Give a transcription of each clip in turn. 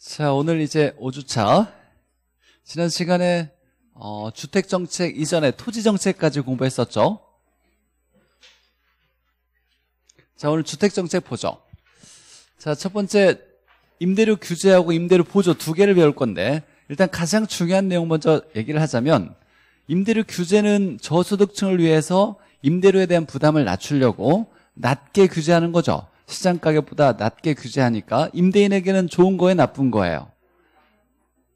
자, 오늘 이제 5주차. 지난 시간에 어, 주택정책 이전에 토지정책까지 공부했었죠. 자, 오늘 주택정책 보죠. 자, 첫 번째 임대료 규제하고 임대료 보조 두 개를 배울 건데 일단 가장 중요한 내용 먼저 얘기를 하자면 임대료 규제는 저소득층을 위해서 임대료에 대한 부담을 낮추려고 낮게 규제하는 거죠. 시장 가격보다 낮게 규제하니까 임대인에게는 좋은 거예요, 나쁜 거예요?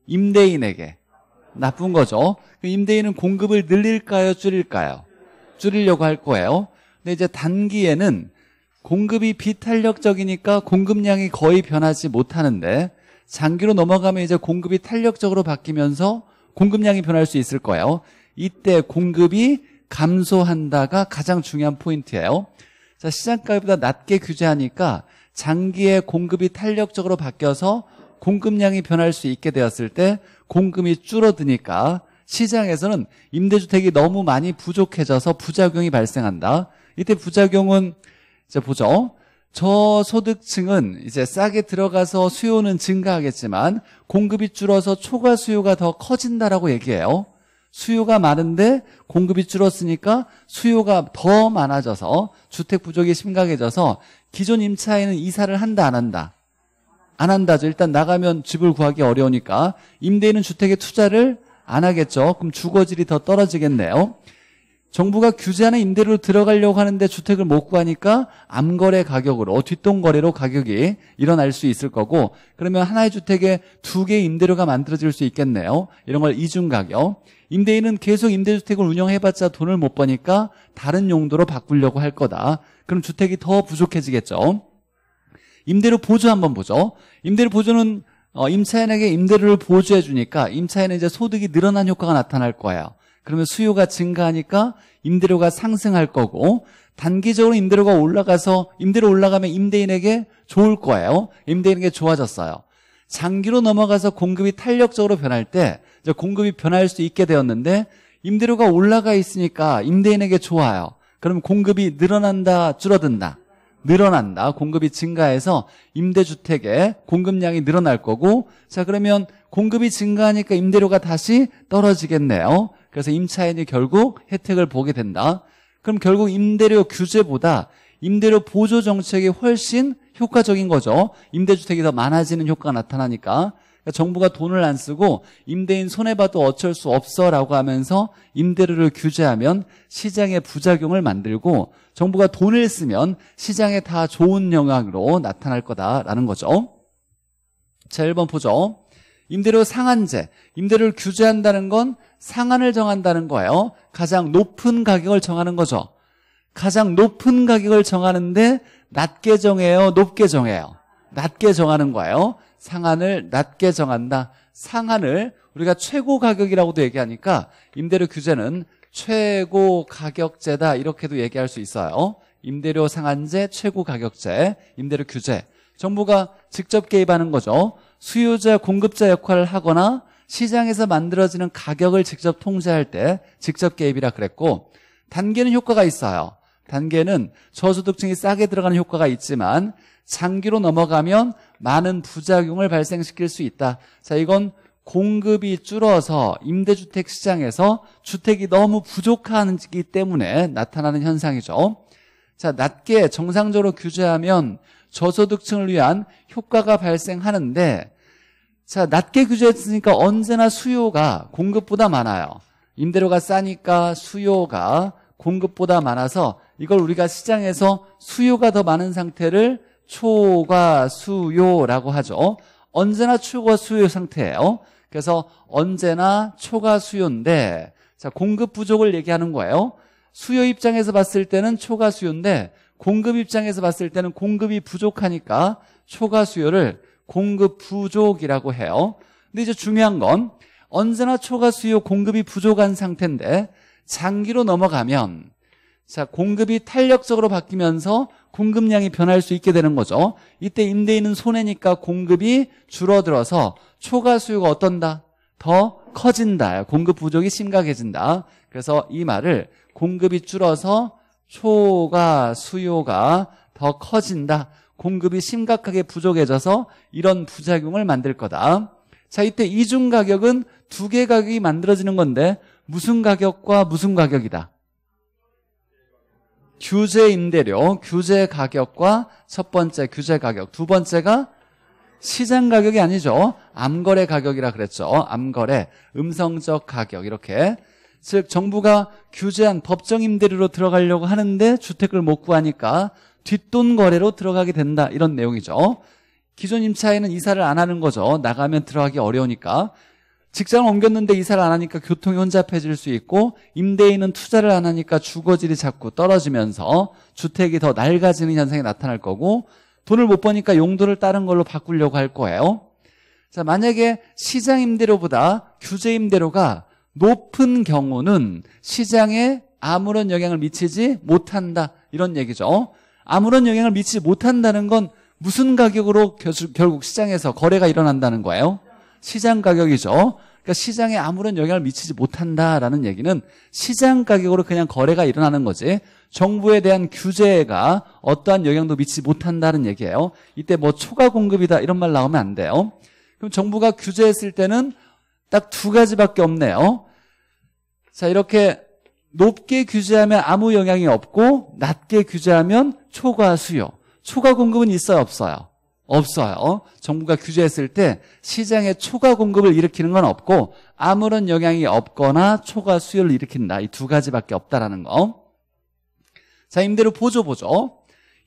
임대인에게 나쁜 거죠. 그 임대인은 공급을 늘릴까요, 줄일까요? 줄이려고 할 거예요. 근데 이제 단기에는 공급이 비탄력적이니까 공급량이 거의 변하지 못하는데 장기로 넘어가면 이제 공급이 탄력적으로 바뀌면서 공급량이 변할 수 있을 거예요. 이때 공급이 감소한다가 가장 중요한 포인트예요. 자, 시장가보다 낮게 규제하니까 장기의 공급이 탄력적으로 바뀌어서 공급량이 변할 수 있게 되었을 때 공급이 줄어드니까 시장에서는 임대주택이 너무 많이 부족해져서 부작용이 발생한다. 이때 부작용은 이제 보죠. 저소득층은 이제 싸게 들어가서 수요는 증가하겠지만 공급이 줄어서 초과 수요가 더 커진다라고 얘기해요. 수요가 많은데 공급이 줄었으니까 수요가 더 많아져서 주택 부족이 심각해져서 기존 임차인은 이사를 한다 안 한다 안 한다죠 일단 나가면 집을 구하기 어려우니까 임대인은 주택에 투자를 안 하겠죠 그럼 주거질이 더 떨어지겠네요 정부가 규제하는 임대료로 들어가려고 하는데 주택을 못 구하니까 암거래 가격으로 뒷동거래로 가격이 일어날 수 있을 거고 그러면 하나의 주택에 두 개의 임대료가 만들어질 수 있겠네요 이런 걸 이중가격 임대인은 계속 임대주택을 운영해봤자 돈을 못 버니까 다른 용도로 바꾸려고 할 거다. 그럼 주택이 더 부족해지겠죠. 임대료 보조 한번 보죠. 임대료 보조는 어, 임차인에게 임대료를 보조해 주니까 임차인의 이제 소득이 늘어난 효과가 나타날 거예요. 그러면 수요가 증가하니까 임대료가 상승할 거고 단기적으로 임대료가 올라가서 임대료 올라가면 임대인에게 좋을 거예요. 임대인에게 좋아졌어요. 장기로 넘어가서 공급이 탄력적으로 변할 때 이제 공급이 변할 수 있게 되었는데 임대료가 올라가 있으니까 임대인에게 좋아요. 그럼 공급이 늘어난다, 줄어든다. 늘어난다. 공급이 증가해서 임대주택의 공급량이 늘어날 거고 자 그러면 공급이 증가하니까 임대료가 다시 떨어지겠네요. 그래서 임차인이 결국 혜택을 보게 된다. 그럼 결국 임대료 규제보다 임대료 보조 정책이 훨씬 효과적인 거죠. 임대주택이 더 많아지는 효과가 나타나니까. 그러니까 정부가 돈을 안 쓰고 임대인 손해봐도 어쩔 수 없어라고 하면서 임대료를 규제하면 시장의 부작용을 만들고 정부가 돈을 쓰면 시장에 다 좋은 영향으로 나타날 거다라는 거죠. 자, 1번 보죠. 임대료 상한제, 임대료를 규제한다는 건 상한을 정한다는 거예요. 가장 높은 가격을 정하는 거죠. 가장 높은 가격을 정하는데 낮게 정해요, 높게 정해요? 낮게 정하는 거예요. 상한을 낮게 정한다. 상한을 우리가 최고 가격이라고도 얘기하니까 임대료 규제는 최고 가격제다 이렇게도 얘기할 수 있어요. 임대료 상한제, 최고 가격제, 임대료 규제. 정부가 직접 개입하는 거죠. 수요자, 공급자 역할을 하거나 시장에서 만들어지는 가격을 직접 통제할 때 직접 개입이라 그랬고 단계는 효과가 있어요. 단계는 저소득층이 싸게 들어가는 효과가 있지만 장기로 넘어가면 많은 부작용을 발생시킬 수 있다. 자, 이건 공급이 줄어서 임대주택 시장에서 주택이 너무 부족하기 때문에 나타나는 현상이죠. 자, 낮게 정상적으로 규제하면 저소득층을 위한 효과가 발생하는데 자, 낮게 규제했으니까 언제나 수요가 공급보다 많아요. 임대료가 싸니까 수요가 공급보다 많아서 이걸 우리가 시장에서 수요가 더 많은 상태를 초과 수요라고 하죠. 언제나 초과 수요 상태예요. 그래서 언제나 초과 수요인데 자 공급 부족을 얘기하는 거예요. 수요 입장에서 봤을 때는 초과 수요인데 공급 입장에서 봤을 때는 공급이 부족하니까 초과 수요를 공급 부족이라고 해요. 근데 이제 중요한 건 언제나 초과 수요 공급이 부족한 상태인데 장기로 넘어가면 자, 공급이 탄력적으로 바뀌면서 공급량이 변할 수 있게 되는 거죠. 이때 임대인은 손해니까 공급이 줄어들어서 초과 수요가 어떤다? 더 커진다. 공급 부족이 심각해진다. 그래서 이 말을 공급이 줄어서 초과 수요가 더 커진다. 공급이 심각하게 부족해져서 이런 부작용을 만들 거다. 자, 이때 이중 가격은 두 개 가격이 만들어지는 건데 무슨 가격과 무슨 가격이다. 규제 임대료, 규제 가격과 첫 번째 규제 가격, 두 번째가 시장 가격이 아니죠. 암거래 가격이라 그랬죠. 암거래, 음성적 가격 이렇게. 즉 정부가 규제한 법정 임대료로 들어가려고 하는데 주택을 못 구하니까 뒷돈 거래로 들어가게 된다 이런 내용이죠. 기존 임차인은 이사를 안 하는 거죠. 나가면 들어가기 어려우니까. 직장을 옮겼는데 이사를 안 하니까 교통이 혼잡해질 수 있고 임대인은 투자를 안 하니까 주거질이 자꾸 떨어지면서 주택이 더 낡아지는 현상이 나타날 거고 돈을 못 버니까 용도를 다른 걸로 바꾸려고 할 거예요. 자, 만약에 시장 임대료보다 규제 임대료가 높은 경우는 시장에 아무런 영향을 미치지 못한다. 이런 얘기죠. 아무런 영향을 미치지 못한다는 건 무슨 가격으로 결국 시장에서 거래가 일어난다는 거예요? 시장 가격이죠. 그러니까 시장에 아무런 영향을 미치지 못한다라는 얘기는 시장 가격으로 그냥 거래가 일어나는 거지 정부에 대한 규제가 어떠한 영향도 미치지 못한다는 얘기예요. 이때 뭐 초과 공급이다 이런 말 나오면 안 돼요. 그럼 정부가 규제했을 때는 딱 두 가지밖에 없네요. 자 이렇게 높게 규제하면 아무 영향이 없고 낮게 규제하면 초과 수요. 초과 공급은 있어요 없어요? 없어요. 어? 정부가 규제했을 때 시장에 초과 공급을 일으키는 건 없고 아무런 영향이 없거나 초과 수요를 일으킨다. 이 두 가지밖에 없다라는 거. 자, 임대료 보조 보조.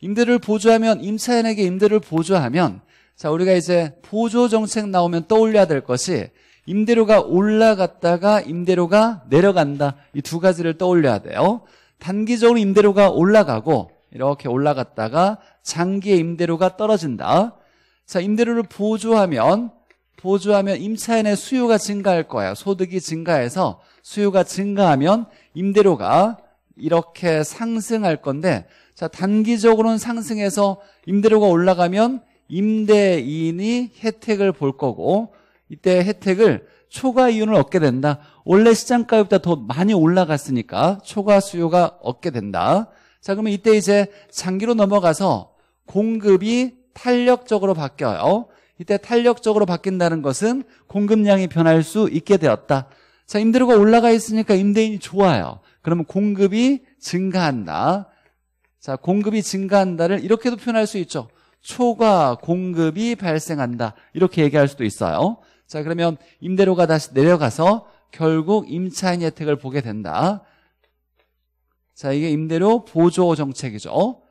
임대를 료 보조하면 임차인에게 임대를 료 보조하면 자, 우리가 이제 보조 정책 나오면 떠올려야 될 것이 임대료가 올라갔다가 임대료가 내려간다. 이 두 가지를 떠올려야 돼요. 단기적으로 임대료가 올라가고 이렇게 올라갔다가 장기의 임대료가 떨어진다. 자, 임대료를 보조하면 보조하면 임차인의 수요가 증가할 거예요. 소득이 증가해서 수요가 증가하면 임대료가 이렇게 상승할 건데 자, 단기적으로는 상승해서 임대료가 올라가면 임대인이 혜택을 볼 거고 이때 혜택을 초과 이윤을 얻게 된다. 원래 시장가격보다 더 많이 올라갔으니까 초과 수요가 얻게 된다. 자, 그러면 이때 이제 장기로 넘어가서 공급이 탄력적으로 바뀌어요. 이때 탄력적으로 바뀐다는 것은 공급량이 변할 수 있게 되었다. 자, 임대료가 올라가 있으니까 임대인이 좋아요. 그러면 공급이 증가한다. 자, 공급이 증가한다를 이렇게도 표현할 수 있죠. 초과 공급이 발생한다. 이렇게 얘기할 수도 있어요. 자, 그러면 임대료가 다시 내려가서 결국 임차인 혜택을 보게 된다. 자, 이게 임대료 보조 정책이죠.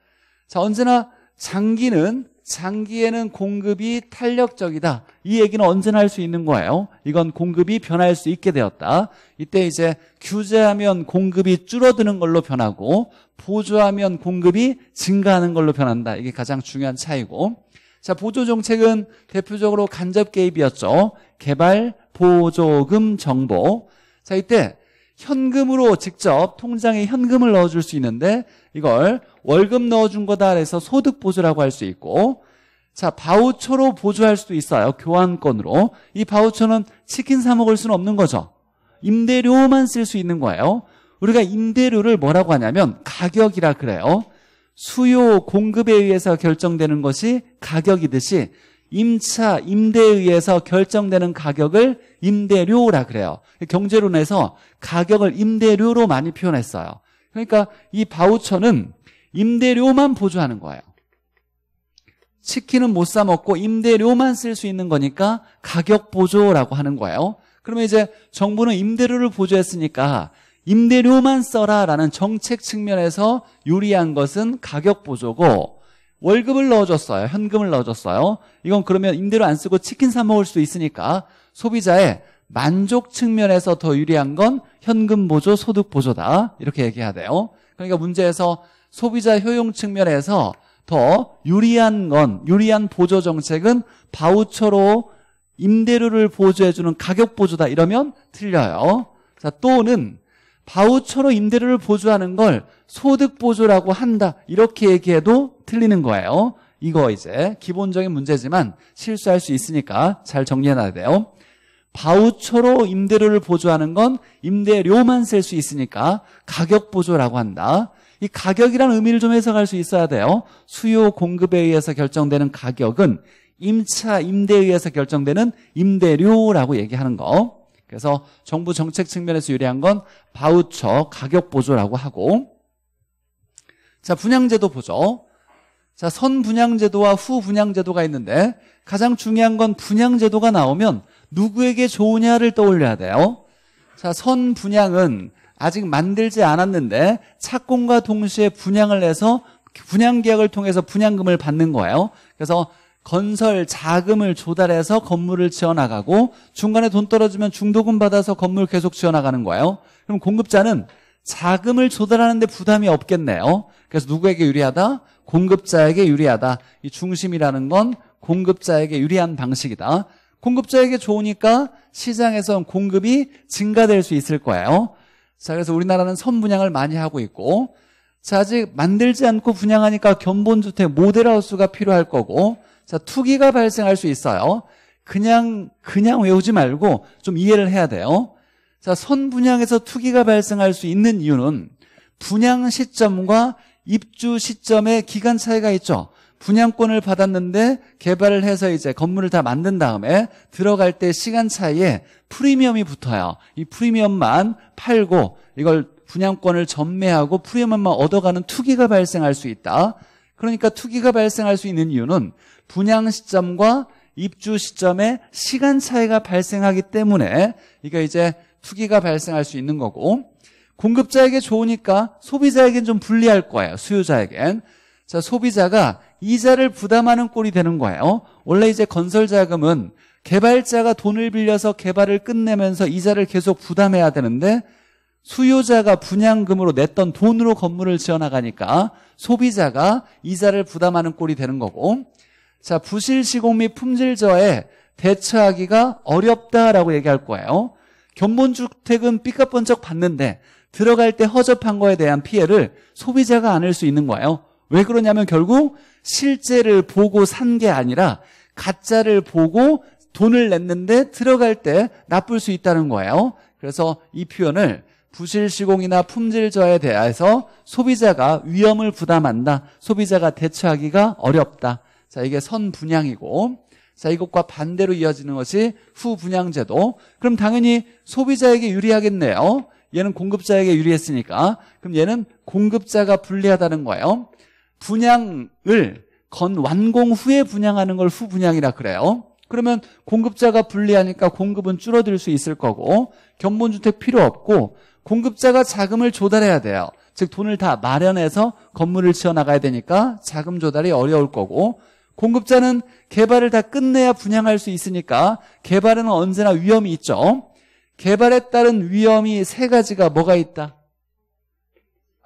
자, 언제나 장기는장기에는 공급이 탄력적이다. 이 얘기는 언제나 할 수 있는 거예요. 이건 공급이 변할 수 있게 되었다. 이때 이제 규제하면 공급이 줄어드는 걸로 변하고 보조하면 공급이 증가하는 걸로 변한다. 이게 가장 중요한 차이고. 자, 보조 정책은 대표적으로 간접 개입이었죠. 개발 보조금 정보. 자, 이때 현금으로 직접 통장에 현금을 넣어줄 수 있는데 이걸 월급 넣어준 거다 해서 소득보조라고 할 수 있고 자 바우처로 보조할 수도 있어요 교환권으로 이 바우처는 치킨 사 먹을 수는 없는 거죠 임대료만 쓸 수 있는 거예요 우리가 임대료를 뭐라고 하냐면 가격이라 그래요 수요 공급에 의해서 결정되는 것이 가격이듯이 임차 임대에 의해서 결정되는 가격을 임대료라 그래요 경제론에서 가격을 임대료로 많이 표현했어요. 그러니까 이 바우처는 임대료만 보조하는 거예요. 치킨은 못 사 먹고 임대료만 쓸 수 있는 거니까 가격 보조라고 하는 거예요. 그러면 이제 정부는 임대료를 보조했으니까 임대료만 써라라는 정책 측면에서 유리한 것은 가격 보조고 월급을 넣어줬어요. 현금을 넣어줬어요. 이건 그러면 임대료 안 쓰고 치킨 사 먹을 수 있으니까 소비자의 만족 측면에서 더 유리한 건 현금 보조, 소득 보조다. 이렇게 얘기해야 돼요. 그러니까 문제에서 소비자 효용 측면에서 더 유리한 건 유리한 보조 정책은 바우처로 임대료를 보조해주는 가격 보조다 이러면 틀려요. 자 또는 바우처로 임대료를 보조하는 걸 소득 보조라고 한다 이렇게 얘기해도 틀리는 거예요. 이거 이제 기본적인 문제지만 실수할 수 있으니까 잘 정리해놔야 돼요. 바우처로 임대료를 보조하는 건 임대료만 쓸수 있으니까 가격 보조라고 한다. 이가격이란 의미를 좀 해석할 수 있어야 돼요. 수요 공급에 의해서 결정되는 가격은 임차 임대에 의해서 결정되는 임대료라고 얘기하는 거. 그래서 정부 정책 측면에서 유리한 건 바우처 가격 보조라고 하고 자 분양제도 보죠. 자 선분양제도와 후분양제도가 있는데 가장 중요한 건 분양제도가 나오면 누구에게 좋으냐를 떠올려야 돼요. 자, 선 분양은 아직 만들지 않았는데 착공과 동시에 분양을 해서 분양 계약을 통해서 분양금을 받는 거예요. 그래서 건설 자금을 조달해서 건물을 지어나가고 중간에 돈 떨어지면 중도금 받아서 건물 계속 지어나가는 거예요. 그럼 공급자는 자금을 조달하는데 부담이 없겠네요. 그래서 누구에게 유리하다? 공급자에게 유리하다. 이 중심이라는 건 공급자에게 유리한 방식이다. 공급자에게 좋으니까 시장에선 공급이 증가될 수 있을 거예요. 자, 그래서 우리나라는 선분양을 많이 하고 있고, 자, 아직 만들지 않고 분양하니까 견본주택 모델하우스가 필요할 거고, 자, 투기가 발생할 수 있어요. 그냥, 그냥 외우지 말고 좀 이해를 해야 돼요. 자, 선분양에서 투기가 발생할 수 있는 이유는 분양 시점과 입주 시점의 기간 차이가 있죠. 분양권을 받았는데 개발을 해서 이제 건물을 다 만든 다음에 들어갈 때 시간 차이에 프리미엄이 붙어요. 이 프리미엄만 팔고 이걸 분양권을 전매하고 프리미엄만 얻어가는 투기가 발생할 수 있다. 그러니까 투기가 발생할 수 있는 이유는 분양 시점과 입주 시점에 시간 차이가 발생하기 때문에 이게 이제 투기가 발생할 수 있는 거고 공급자에게 좋으니까 소비자에겐 좀 불리할 거예요. 수요자에겐. 자, 소비자가 이자를 부담하는 꼴이 되는 거예요. 어? 원래 이제 건설 자금은 개발자가 돈을 빌려서 개발을 끝내면서 이자를 계속 부담해야 되는데 수요자가 분양금으로 냈던 돈으로 건물을 지어나가니까 소비자가 이자를 부담하는 꼴이 되는 거고 자 부실 시공 및 품질 저해 대처하기가 어렵다라고 얘기할 거예요 견본주택은 삐까뻔쩍 봤는데 들어갈 때 허접한 거에 대한 피해를 소비자가 안을 수 있는 거예요 왜 그러냐면 결국 실제를 보고 산 게 아니라 가짜를 보고 돈을 냈는데 들어갈 때 나쁠 수 있다는 거예요. 그래서 이 표현을 부실 시공이나 품질 저하에 대해서 소비자가 위험을 부담한다. 소비자가 대처하기가 어렵다. 자, 이게 선분양이고 자, 이것과 반대로 이어지는 것이 후분양제도. 그럼 당연히 소비자에게 유리하겠네요. 얘는 공급자에게 유리했으니까. 그럼 얘는 공급자가 불리하다는 거예요. 분양을 건 완공 후에 분양하는 걸 후분양이라 그래요. 그러면 공급자가 불리하니까 공급은 줄어들 수 있을 거고 견본주택 필요 없고 공급자가 자금을 조달해야 돼요. 즉 돈을 다 마련해서 건물을 지어나가야 되니까 자금 조달이 어려울 거고 공급자는 개발을 다 끝내야 분양할 수 있으니까 개발에는 언제나 위험이 있죠. 개발에 따른 위험이 세 가지가 뭐가 있다?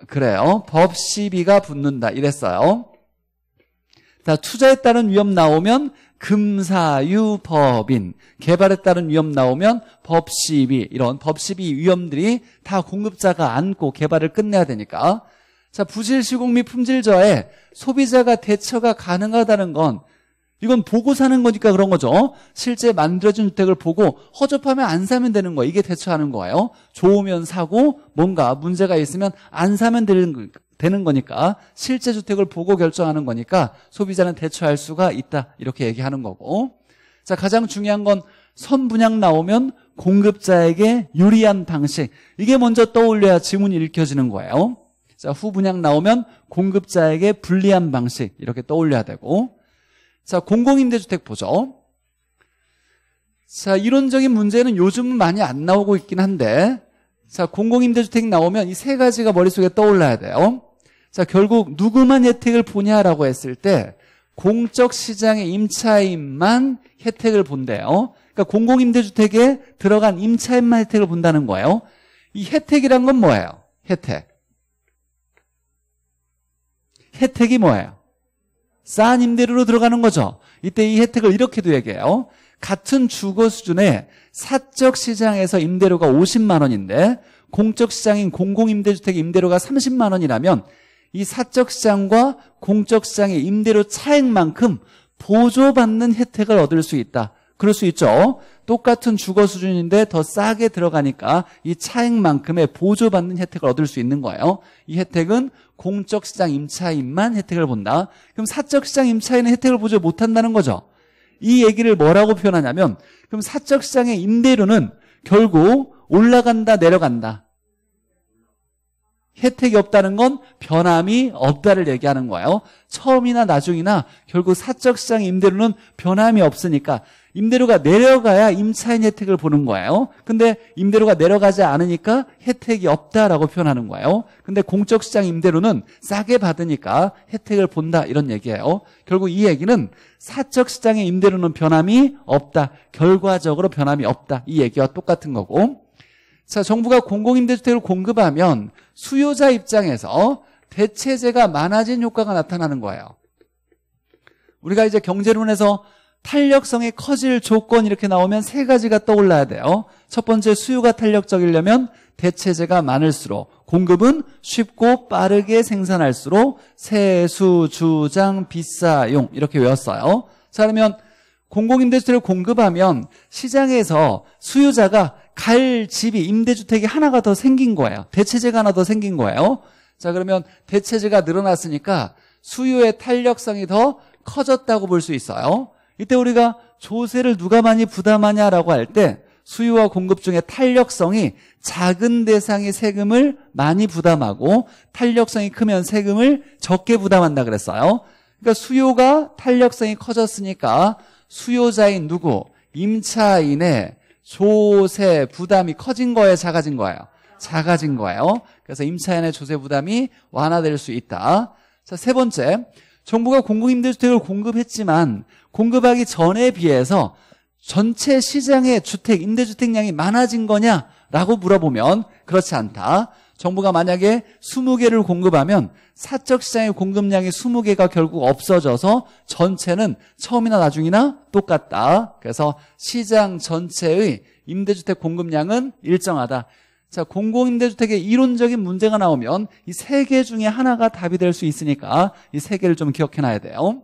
그래요. 법 시비가 붙는다 이랬어요. 자, 투자에 따른 위험 나오면 금사유법인 개발에 따른 위험 나오면 법시비 이런 법시비 위험들이 다 공급자가 안고 개발을 끝내야 되니까 자 부질 시공 및 품질 저해 소비자가 대처가 가능하다는 건 이건 보고 사는 거니까 그런 거죠. 어? 실제 만들어진 주택을 보고 허접하면 안 사면 되는 거예요. 이게 대처하는 거예요. 좋으면 사고 뭔가 문제가 있으면 안 사면 되는, 되는 거니까 실제 주택을 보고 결정하는 거니까 소비자는 대처할 수가 있다. 이렇게 얘기하는 거고. 자, 가장 중요한 건 선분양 나오면 공급자에게 유리한 방식. 이게 먼저 떠올려야 지문이 읽혀지는 거예요. 자, 후분양 나오면 공급자에게 불리한 방식. 이렇게 떠올려야 되고. 자, 공공임대주택 보죠. 자, 이론적인 문제는 요즘은 많이 안 나오고 있긴 한데, 자, 공공임대주택 나오면 이 세 가지가 머릿속에 떠올라야 돼요. 자, 결국 누구만 혜택을 보냐라고 했을 때, 공적 시장의 임차인만 혜택을 본대요. 그러니까 공공임대주택에 들어간 임차인만 혜택을 본다는 거예요. 이 혜택이란 건 뭐예요? 혜택. 혜택이 뭐예요? 싼 임대료로 들어가는 거죠. 이때 이 혜택을 이렇게도 얘기해요. 같은 주거 수준의 사적 시장에서 임대료가 50만 원인데 공적 시장인 공공임대주택 임대료가 30만 원이라면 이 사적 시장과 공적 시장의 임대료 차액만큼 보조받는 혜택을 얻을 수 있다. 그럴 수 있죠. 똑같은 주거 수준인데 더 싸게 들어가니까 이 차액만큼의 보조받는 혜택을 얻을 수 있는 거예요. 이 혜택은 공적 시장 임차인만 혜택을 본다. 그럼 사적 시장 임차인은 혜택을 보지 못한다는 거죠. 이 얘기를 뭐라고 표현하냐면 그럼 사적 시장의 임대료는 결국 올라간다 내려간다. 혜택이 없다는 건 변함이 없다를 얘기하는 거예요. 처음이나 나중이나 결국 사적 시장 임대료는 변함이 없으니까 임대료가 내려가야 임차인 혜택을 보는 거예요. 근데 임대료가 내려가지 않으니까 혜택이 없다라고 표현하는 거예요. 근데 공적시장 임대료는 싸게 받으니까 혜택을 본다 이런 얘기예요. 결국 이 얘기는 사적시장의 임대료는 변함이 없다. 결과적으로 변함이 없다. 이 얘기와 똑같은 거고 자, 정부가 공공임대주택을 공급하면 수요자 입장에서 대체제가 많아진 효과가 나타나는 거예요. 우리가 이제 경제론에서 탄력성이 커질 조건 이렇게 나오면 세 가지가 떠올라야 돼요. 첫 번째 수요가 탄력적이려면 대체재가 많을수록 공급은 쉽고 빠르게 생산할수록 세수, 주장, 비싸용 이렇게 외웠어요. 자 그러면 공공임대주택을 공급하면 시장에서 수요자가 갈 집이 임대주택이 하나가 더 생긴 거예요. 대체재가 하나 더 생긴 거예요. 자 그러면 대체재가 늘어났으니까 수요의 탄력성이 더 커졌다고 볼 수 있어요. 이때 우리가 조세를 누가 많이 부담하냐라고 할 때 수요와 공급 중에 탄력성이 작은 대상이 세금을 많이 부담하고 탄력성이 크면 세금을 적게 부담한다 그랬어요. 그러니까 수요가 탄력성이 커졌으니까 수요자인 누구? 임차인의 조세 부담이 커진 거예요, 작아진 거예요? 작아진 거예요. 그래서 임차인의 조세 부담이 완화될 수 있다. 자, 세 번째. 정부가 공공임대주택을 공급했지만 공급하기 전에 비해서 전체 시장의 주택, 임대주택량이 많아진 거냐라고 물어보면 그렇지 않다. 정부가 만약에 20개를 공급하면 사적 시장의 공급량이 20개가 결국 없어져서 전체는 처음이나 나중이나 똑같다. 그래서 시장 전체의 임대주택 공급량은 일정하다. 자, 공공임대주택의 이론적인 문제가 나오면 이 세 개 중에 하나가 답이 될 수 있으니까 이 세 개를 좀 기억해 놔야 돼요.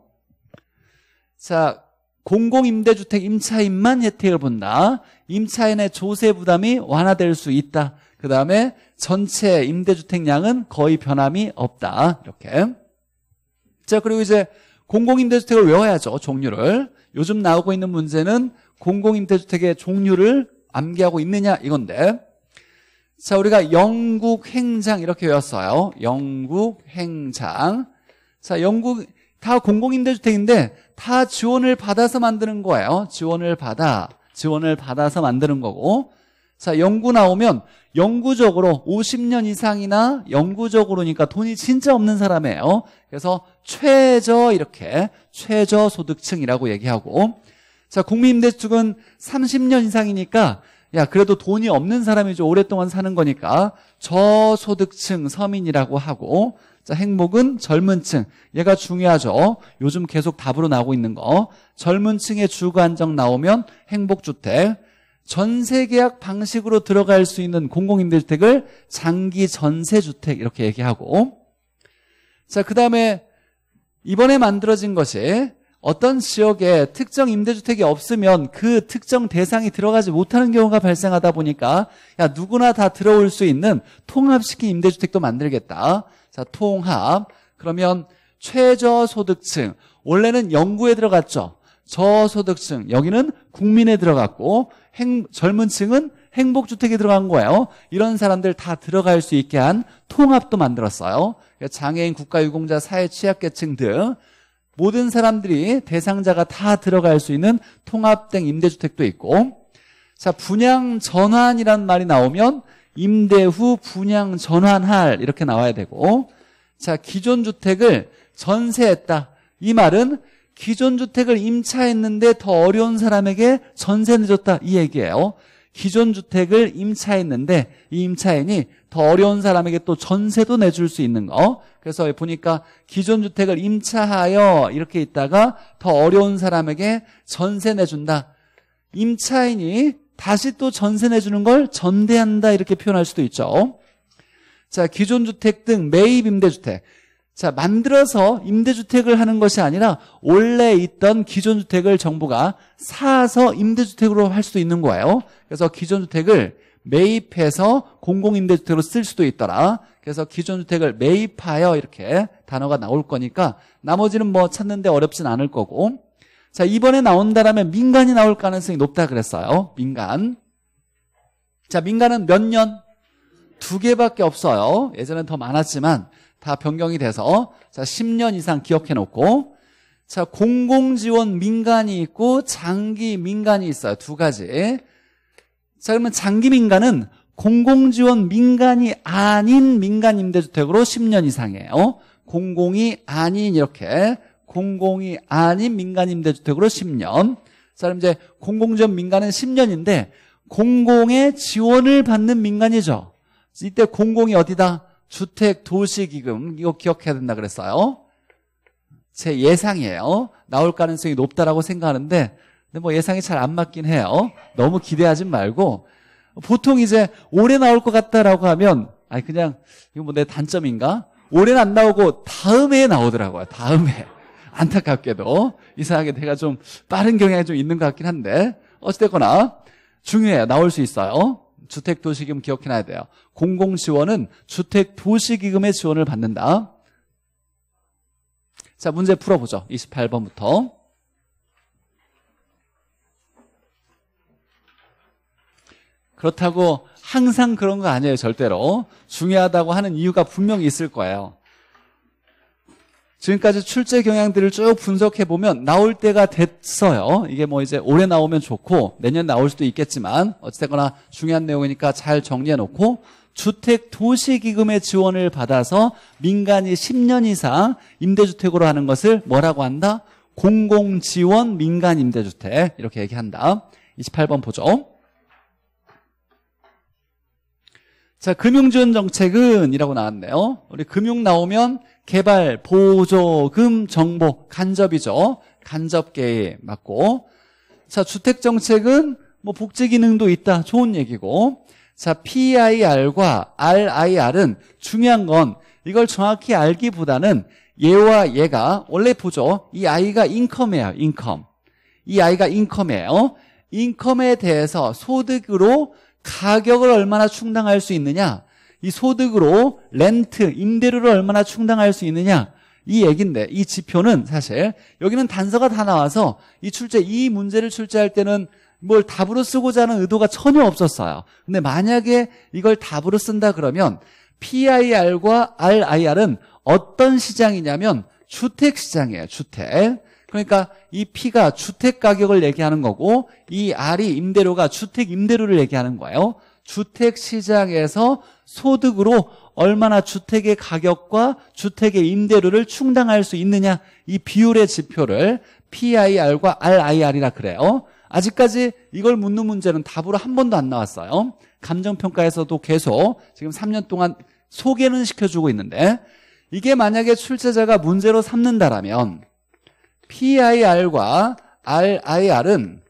자, 공공임대주택 임차인만 혜택을 본다. 임차인의 조세 부담이 완화될 수 있다. 그 다음에 전체 임대주택량은 거의 변함이 없다. 이렇게. 자, 그리고 이제 공공임대주택을 외워야죠. 종류를. 요즘 나오고 있는 문제는 공공임대주택의 종류를 암기하고 있느냐 이건데 자, 우리가 영국 행장 이렇게 외웠어요. 영국 행장. 자, 영국 다 공공임대주택인데 다 지원을 받아서 만드는 거예요. 지원을 받아. 지원을 받아서 만드는 거고. 자, 연구 나오면 영구적으로 50년 이상이나 영구적으로니까 돈이 진짜 없는 사람이에요. 그래서 최저 이렇게 최저 소득층이라고 얘기하고 자, 국민임대주택은 30년 이상이니까 야, 그래도 돈이 없는 사람이 죠 오랫동안 사는 거니까 저소득층 서민이라고 하고 자, 행복은 젊은 층. 얘가 중요하죠. 요즘 계속 답으로 나오고 있는 거. 젊은 층의 주거 안정 나오면 행복주택. 전세 계약 방식으로 들어갈 수 있는 공공임대주택을 장기 전세주택 이렇게 얘기하고 자, 그 다음에 이번에 만들어진 것이 어떤 지역에 특정 임대주택이 없으면 그 특정 대상이 들어가지 못하는 경우가 발생하다 보니까 야 누구나 다 들어올 수 있는 통합시킨 임대주택도 만들겠다. 자 통합 그러면 최저소득층 원래는 연구에 들어갔죠. 저소득층 여기는 국민에 들어갔고 행, 젊은 층은 행복주택에 들어간 거예요. 이런 사람들 다 들어갈 수 있게 한 통합도 만들었어요. 장애인, 국가유공자, 사회 취약계층 등 모든 사람들이 대상자가 다 들어갈 수 있는 통합된 임대주택도 있고 자 분양 전환이란 말이 나오면 임대 후 분양 전환할 이렇게 나와야 되고 자 기존 주택을 전세했다 이 말은 기존 주택을 임차했는데 더 어려운 사람에게 전세 늦었다이 얘기예요 기존 주택을 임차했는데 이 임차인이 더 어려운 사람에게 또 전세도 내줄 수 있는 거. 그래서 보니까 기존 주택을 임차하여 이렇게 있다가 더 어려운 사람에게 전세 내준다. 임차인이 다시 또 전세 내주는 걸 전대한다 이렇게 표현할 수도 있죠. 자, 기존 주택 등 매입 임대주택. 자, 만들어서 임대주택을 하는 것이 아니라 원래 있던 기존 주택을 정부가 사서 임대주택으로 할 수도 있는 거예요. 그래서 기존 주택을 매입해서 공공임대주택으로 쓸 수도 있더라. 그래서 기존 주택을 매입하여 이렇게 단어가 나올 거니까 나머지는 뭐 찾는데 어렵진 않을 거고 자 이번에 나온다라면 민간이 나올 가능성이 높다 그랬어요. 민간 자 민간은 몇 년? 두 개밖에 없어요. 예전엔 더 많았지만 다 변경이 돼서 자 10년 이상 기억해놓고 자 공공지원 민간이 있고 장기 민간이 있어요. 두 가지 자, 그러면 장기 민간은 공공지원 민간이 아닌 민간 임대주택으로 10년 이상에 이요 어? 공공이 아닌 이렇게 공공이 아닌 민간 임대주택으로 10년 자 그럼 이제 공공지원 민간은 10년인데 공공의 지원을 받는 민간이죠 이때 공공이 어디다? 주택 도시기금 이거 기억해야 된다 그랬어요 제 예상이에요 나올 가능성이 높다라고 생각하는데 근데 뭐 예상이 잘 안 맞긴 해요. 어? 너무 기대하지 말고 보통 이제 올해 나올 것 같다라고 하면 아니 그냥 이거 뭐 내 단점인가? 올해는 안 나오고 다음에 나오더라고요. 다음에 안타깝게도 이상하게 내가 좀 빠른 경향이 좀 있는 것 같긴 한데 어찌됐거나 중요해요. 나올 수 있어요. 주택 도시기금 기억해놔야 돼요. 공공 지원은 주택 도시기금의 지원을 받는다. 자 문제 풀어보죠. 28번부터 그렇다고 항상 그런 거 아니에요, 절대로. 중요하다고 하는 이유가 분명히 있을 거예요. 지금까지 출제 경향들을 쭉 분석해 보면 나올 때가 됐어요. 이게 뭐 이제 올해 나오면 좋고 내년 나올 수도 있겠지만 어쨌거나 중요한 내용이니까 잘 정리해 놓고 주택 도시기금의 지원을 받아서 민간이 10년 이상 임대주택으로 하는 것을 뭐라고 한다? 공공지원 민간임대주택 이렇게 얘기한다. 28번 보죠. 자, 금융지원 정책은 이라고 나왔네요. 우리 금융 나오면 개발, 보조금, 정보, 간접이죠. 간접계에 맞고. 자, 주택 정책은 뭐 복지 기능도 있다. 좋은 얘기고. 자, PIR과 RIR은 중요한 건 이걸 정확히 알기보다는 얘와 얘가 원래 보죠. 이 아이가 인컴이에요. 인컴. 이 아이가 인컴이에요. 인컴에 대해서 소득으로 가격을 얼마나 충당할 수 있느냐 이 소득으로 렌트, 임대료를 얼마나 충당할 수 있느냐 이 얘긴데 이 지표는 사실 여기는 단서가 다 나와서 이 출제 이 문제를 출제할 때는 뭘 답으로 쓰고자 하는 의도가 전혀 없었어요 근데 만약에 이걸 답으로 쓴다 그러면 PIR과 RIR은 어떤 시장이냐면 주택시장이에요 주택 그러니까 이 P가 주택 가격을 얘기하는 거고 이 R이 임대료가 주택 임대료를 얘기하는 거예요. 주택 시장에서 소득으로 얼마나 주택의 가격과 주택의 임대료를 충당할 수 있느냐 이 비율의 지표를 PIR과 RIR이라 그래요. 아직까지 이걸 묻는 문제는 답으로 한 번도 안 나왔어요. 감정평가에서도 계속 지금 3년 동안 소개는 시켜주고 있는데 이게 만약에 출제자가 문제로 삼는다라면 PIR과 RIR은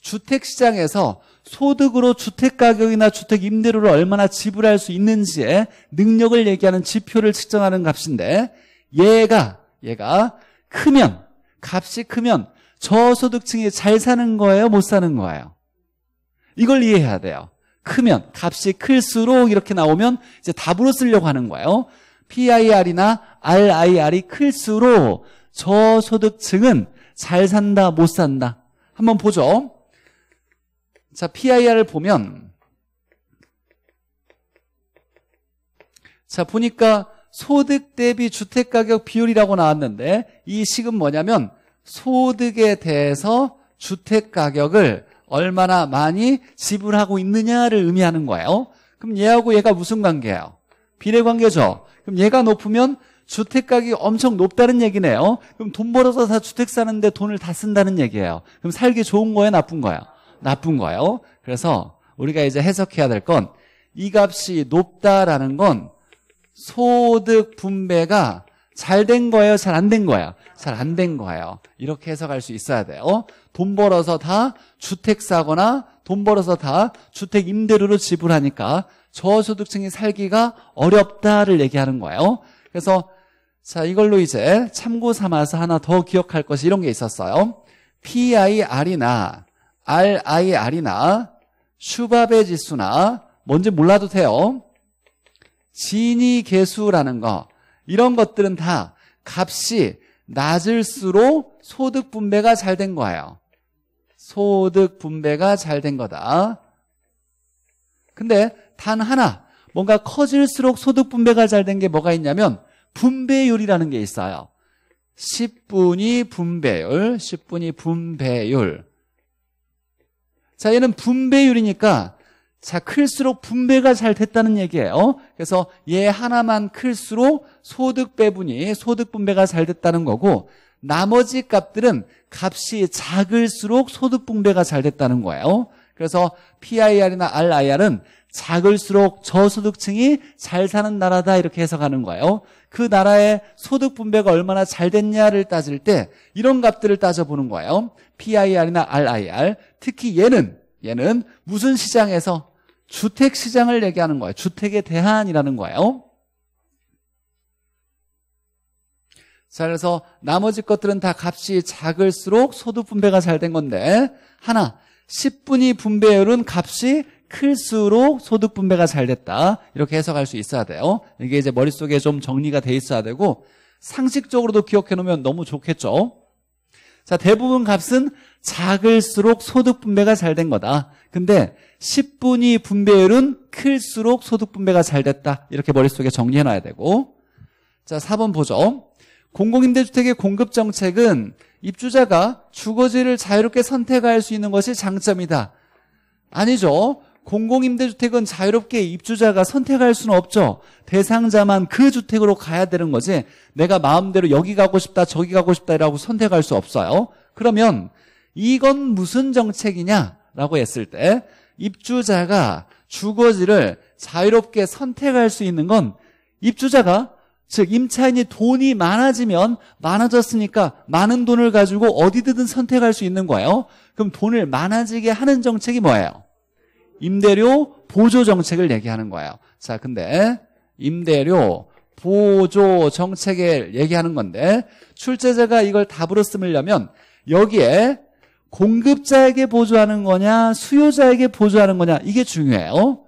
주택시장에서 소득으로 주택가격이나 주택임대료를 얼마나 지불할 수 있는지의 능력을 얘기하는 지표를 측정하는 값인데 얘가 얘가 크면 값이 크면 저소득층이 잘 사는 거예요 못 사는 거예요 이걸 이해해야 돼요 크면 값이 클수록 이렇게 나오면 이제 답으로 쓰려고 하는 거예요 PIR이나 RIR이 클수록 저소득층은 잘 산다, 못 산다. 한번 보죠. 자, PIR을 보면 자, 보니까 소득 대비 주택 가격 비율이라고 나왔는데 이 식은 뭐냐면 소득에 대해서 주택 가격을 얼마나 많이 지불하고 있느냐를 의미하는 거예요. 그럼 얘하고 얘가 무슨 관계예요? 비례 관계죠. 그럼 얘가 높으면 주택가격이 엄청 높다는 얘기네요. 그럼 돈 벌어서 다 주택 사는데 돈을 다 쓴다는 얘기예요. 그럼 살기 좋은 거예요? 나쁜 거예요? 나쁜 거예요. 그래서 우리가 이제 해석해야 될 건 이 값이 높다라는 건 소득 분배가 잘 된 거예요? 잘 안 된 거예요? 잘 안 된 거예요. 이렇게 해석할 수 있어야 돼요. 돈 벌어서 다 주택 사거나 돈 벌어서 다 주택 임대료로 지불하니까 저소득층이 살기가 어렵다를 얘기하는 거예요. 그래서 자, 이걸로 이제 참고 삼아서 하나 더 기억할 것이 이런 게 있었어요. PIR이나 RIR이나 슈바베 지수나 뭔지 몰라도 돼요. 진니 계수라는 거 이런 것들은 다 값이 낮을수록 소득 분배가 잘 된 거예요. 소득 분배가 잘 된 거다. 근데 단 하나 뭔가 커질수록 소득 분배가 잘 된 게 뭐가 있냐면 분배율이라는 게 있어요. 10분이 분배율, 10분이 분배율. 자, 얘는 분배율이니까 자, 클수록 분배가 잘 됐다는 얘기예요. 그래서 얘 하나만 클수록 소득 배분이 소득 분배가 잘 됐다는 거고 나머지 값들은 값이 작을수록 소득 분배가 잘 됐다는 거예요. 그래서 PIR이나 RIR은 작을수록 저소득층이 잘 사는 나라다 이렇게 해석하는 거예요. 그 나라의 소득 분배가 얼마나 잘 됐냐를 따질 때 이런 값들을 따져보는 거예요. PIR이나 RIR. 특히 얘는, 얘는 무슨 시장에서 주택 시장을 얘기하는 거예요. 주택에 대한이라는 거예요. 자, 그래서 나머지 것들은 다 값이 작을수록 소득 분배가 잘 된 건데 하나, 10분위 분배율은 값이 클수록 소득 분배가 잘 됐다. 이렇게 해석할 수 있어야 돼요. 이게 이제 머릿속에 좀 정리가 돼 있어야 되고 상식적으로도 기억해 놓으면 너무 좋겠죠. 자, 대부분 값은 작을수록 소득 분배가 잘 된 거다. 근데 10분위 분배율은 클수록 소득 분배가 잘 됐다. 이렇게 머릿속에 정리해 놔야 되고. 자, 4번 보죠. 공공임대주택의 공급 정책은 입주자가 주거지를 자유롭게 선택할 수 있는 것이 장점이다. 아니죠. 공공임대주택은 자유롭게 입주자가 선택할 수는 없죠. 대상자만 그 주택으로 가야 되는 거지 내가 마음대로 여기 가고 싶다 저기 가고 싶다라고 선택할 수 없어요. 그러면 이건 무슨 정책이냐라고 했을 때 입주자가 주거지를 자유롭게 선택할 수 있는 건 입주자가 즉 임차인이 돈이 많아지면 많아졌으니까 많은 돈을 가지고 어디든 선택할 수 있는 거예요. 그럼 돈을 많아지게 하는 정책이 뭐예요? 임대료 보조 정책을 얘기하는 거예요. 자, 근데 임대료 보조 정책을 얘기하는 건데 출제자가 이걸 답으로 쓰려면 여기에 공급자에게 보조하는 거냐 수요자에게 보조하는 거냐 이게 중요해요.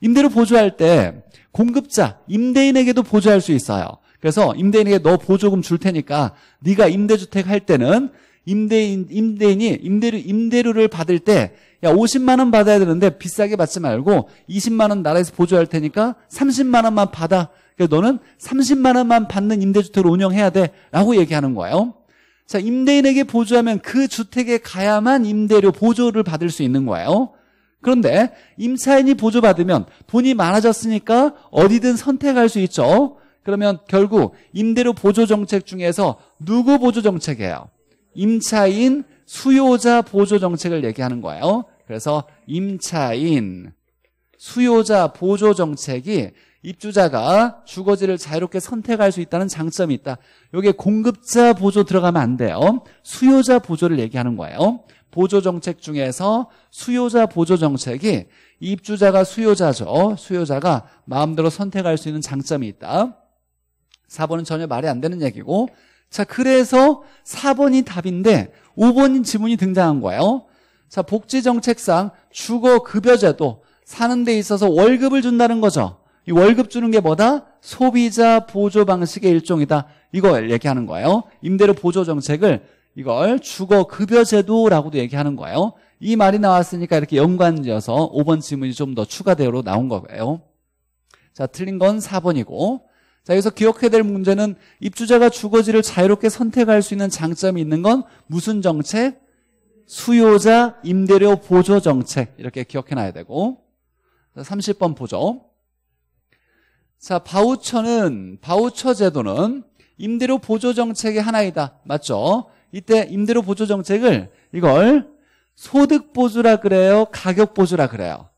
임대료 보조할 때 공급자 임대인에게도 보조할 수 있어요. 그래서 임대인에게 너 보조금 줄 테니까 네가 임대주택 할 때는 임대인 임대인이 임대료 임대료를 받을 때야 50만 원 받아야 되는데 비싸게 받지 말고 20만 원 나라에서 보조할 테니까 30만 원만 받아. 그러니까 너는 30만 원만 받는 임대주택을 운영해야 돼라고 얘기하는 거예요. 자, 임대인에게 보조하면 그 주택에 가야만 임대료 보조를 받을 수 있는 거예요. 그런데 임차인이 보조받으면 돈이 많아졌으니까 어디든 선택할 수 있죠. 그러면 결국 임대료 보조 정책 중에서 누구 보조 정책이에요? 임차인 수요자 보조 정책을 얘기하는 거예요. 그래서 임차인 수요자 보조 정책이 입주자가 주거지를 자유롭게 선택할 수 있다는 장점이 있다. 여기에 공급자 보조 들어가면 안 돼요. 수요자 보조를 얘기하는 거예요. 보조 정책 중에서 수요자 보조 정책이 입주자가 수요자죠. 수요자가 마음대로 선택할 수 있는 장점이 있다. 4번은 전혀 말이 안 되는 얘기고 자, 그래서 4번이 답인데 5번인 지문이 등장한 거예요. 자, 복지정책상 주거급여제도 사는 데 있어서 월급을 준다는 거죠. 이 월급 주는 게 뭐다? 소비자 보조 방식의 일종이다. 이걸 얘기하는 거예요. 임대료 보조 정책을 이걸 주거급여제도라고도 얘기하는 거예요. 이 말이 나왔으니까 이렇게 연관지어서 5번 지문이 좀 더 추가대로 나온 거예요. 자, 틀린 건 4번이고 자, 여기서 기억해야 될 문제는 입주자가 주거지를 자유롭게 선택할 수 있는 장점이 있는 건 무슨 정책? 수요자 임대료 보조 정책. 이렇게 기억해놔야 되고. 30번 보죠. 자, 바우처는, 바우처 제도는 임대료 보조 정책의 하나이다. 맞죠? 이때 임대료 보조 정책을 이걸 소득 보조라 그래요? 가격 보조라 그래요?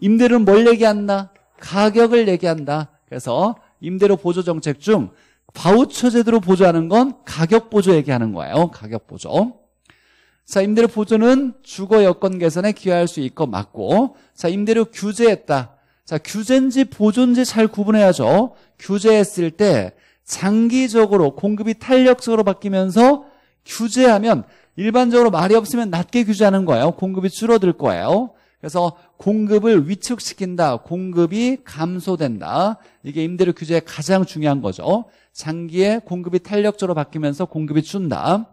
임대료는 뭘 얘기한다? 가격을 얘기한다. 그래서 임대료 보조 정책 중 바우처 제대로 보조하는 건 가격 보조 얘기하는 거예요. 가격 보조. 자, 임대료 보조는 주거 여건 개선에 기여할 수 있고 맞고. 자, 임대료 규제했다. 자, 규제인지 보존인지 잘 구분해야죠. 규제했을 때 장기적으로 공급이 탄력적으로 바뀌면서 규제하면 일반적으로 말이 없으면 낮게 규제하는 거예요. 공급이 줄어들 거예요. 그래서 공급을 위축시킨다. 공급이 감소된다. 이게 임대료 규제의 가장 중요한 거죠. 장기에 공급이 탄력적으로 바뀌면서 공급이 준다.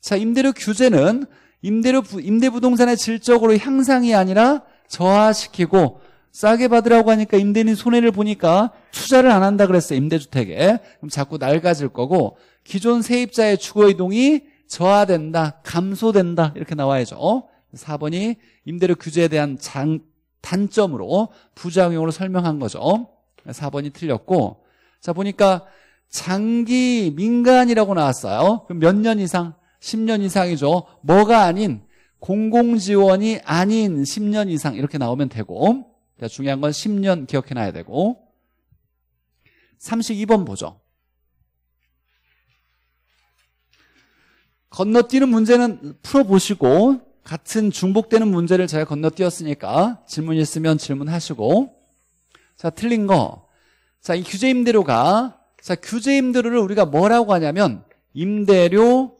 자, 임대료 규제는 임대료 임대 부동산의 질적으로 향상이 아니라 저하시키고 싸게 받으라고 하니까 임대인 손해를 보니까 투자를 안 한다 그랬어요. 임대주택에. 그럼 자꾸 낡아질 거고 기존 세입자의 주거 이동이 저하된다, 감소된다 이렇게 나와야죠. 4번이 임대료 규제에 대한 장, 단점으로 부작용으로 설명한 거죠 4번이 틀렸고 자 보니까 장기 민간이라고 나왔어요 그럼 몇 년 이상? 10년 이상이죠 뭐가 아닌 공공지원이 아닌 10년 이상 이렇게 나오면 되고 중요한 건 10년 기억해놔야 되고 32번 보죠 건너뛰는 문제는 풀어보시고 같은 중복되는 문제를 제가 건너뛰었으니까 질문 있으면 질문하시고 자 틀린 거자이 규제 임대료가 자 규제 임대료를 우리가 뭐라고 하냐면 임대료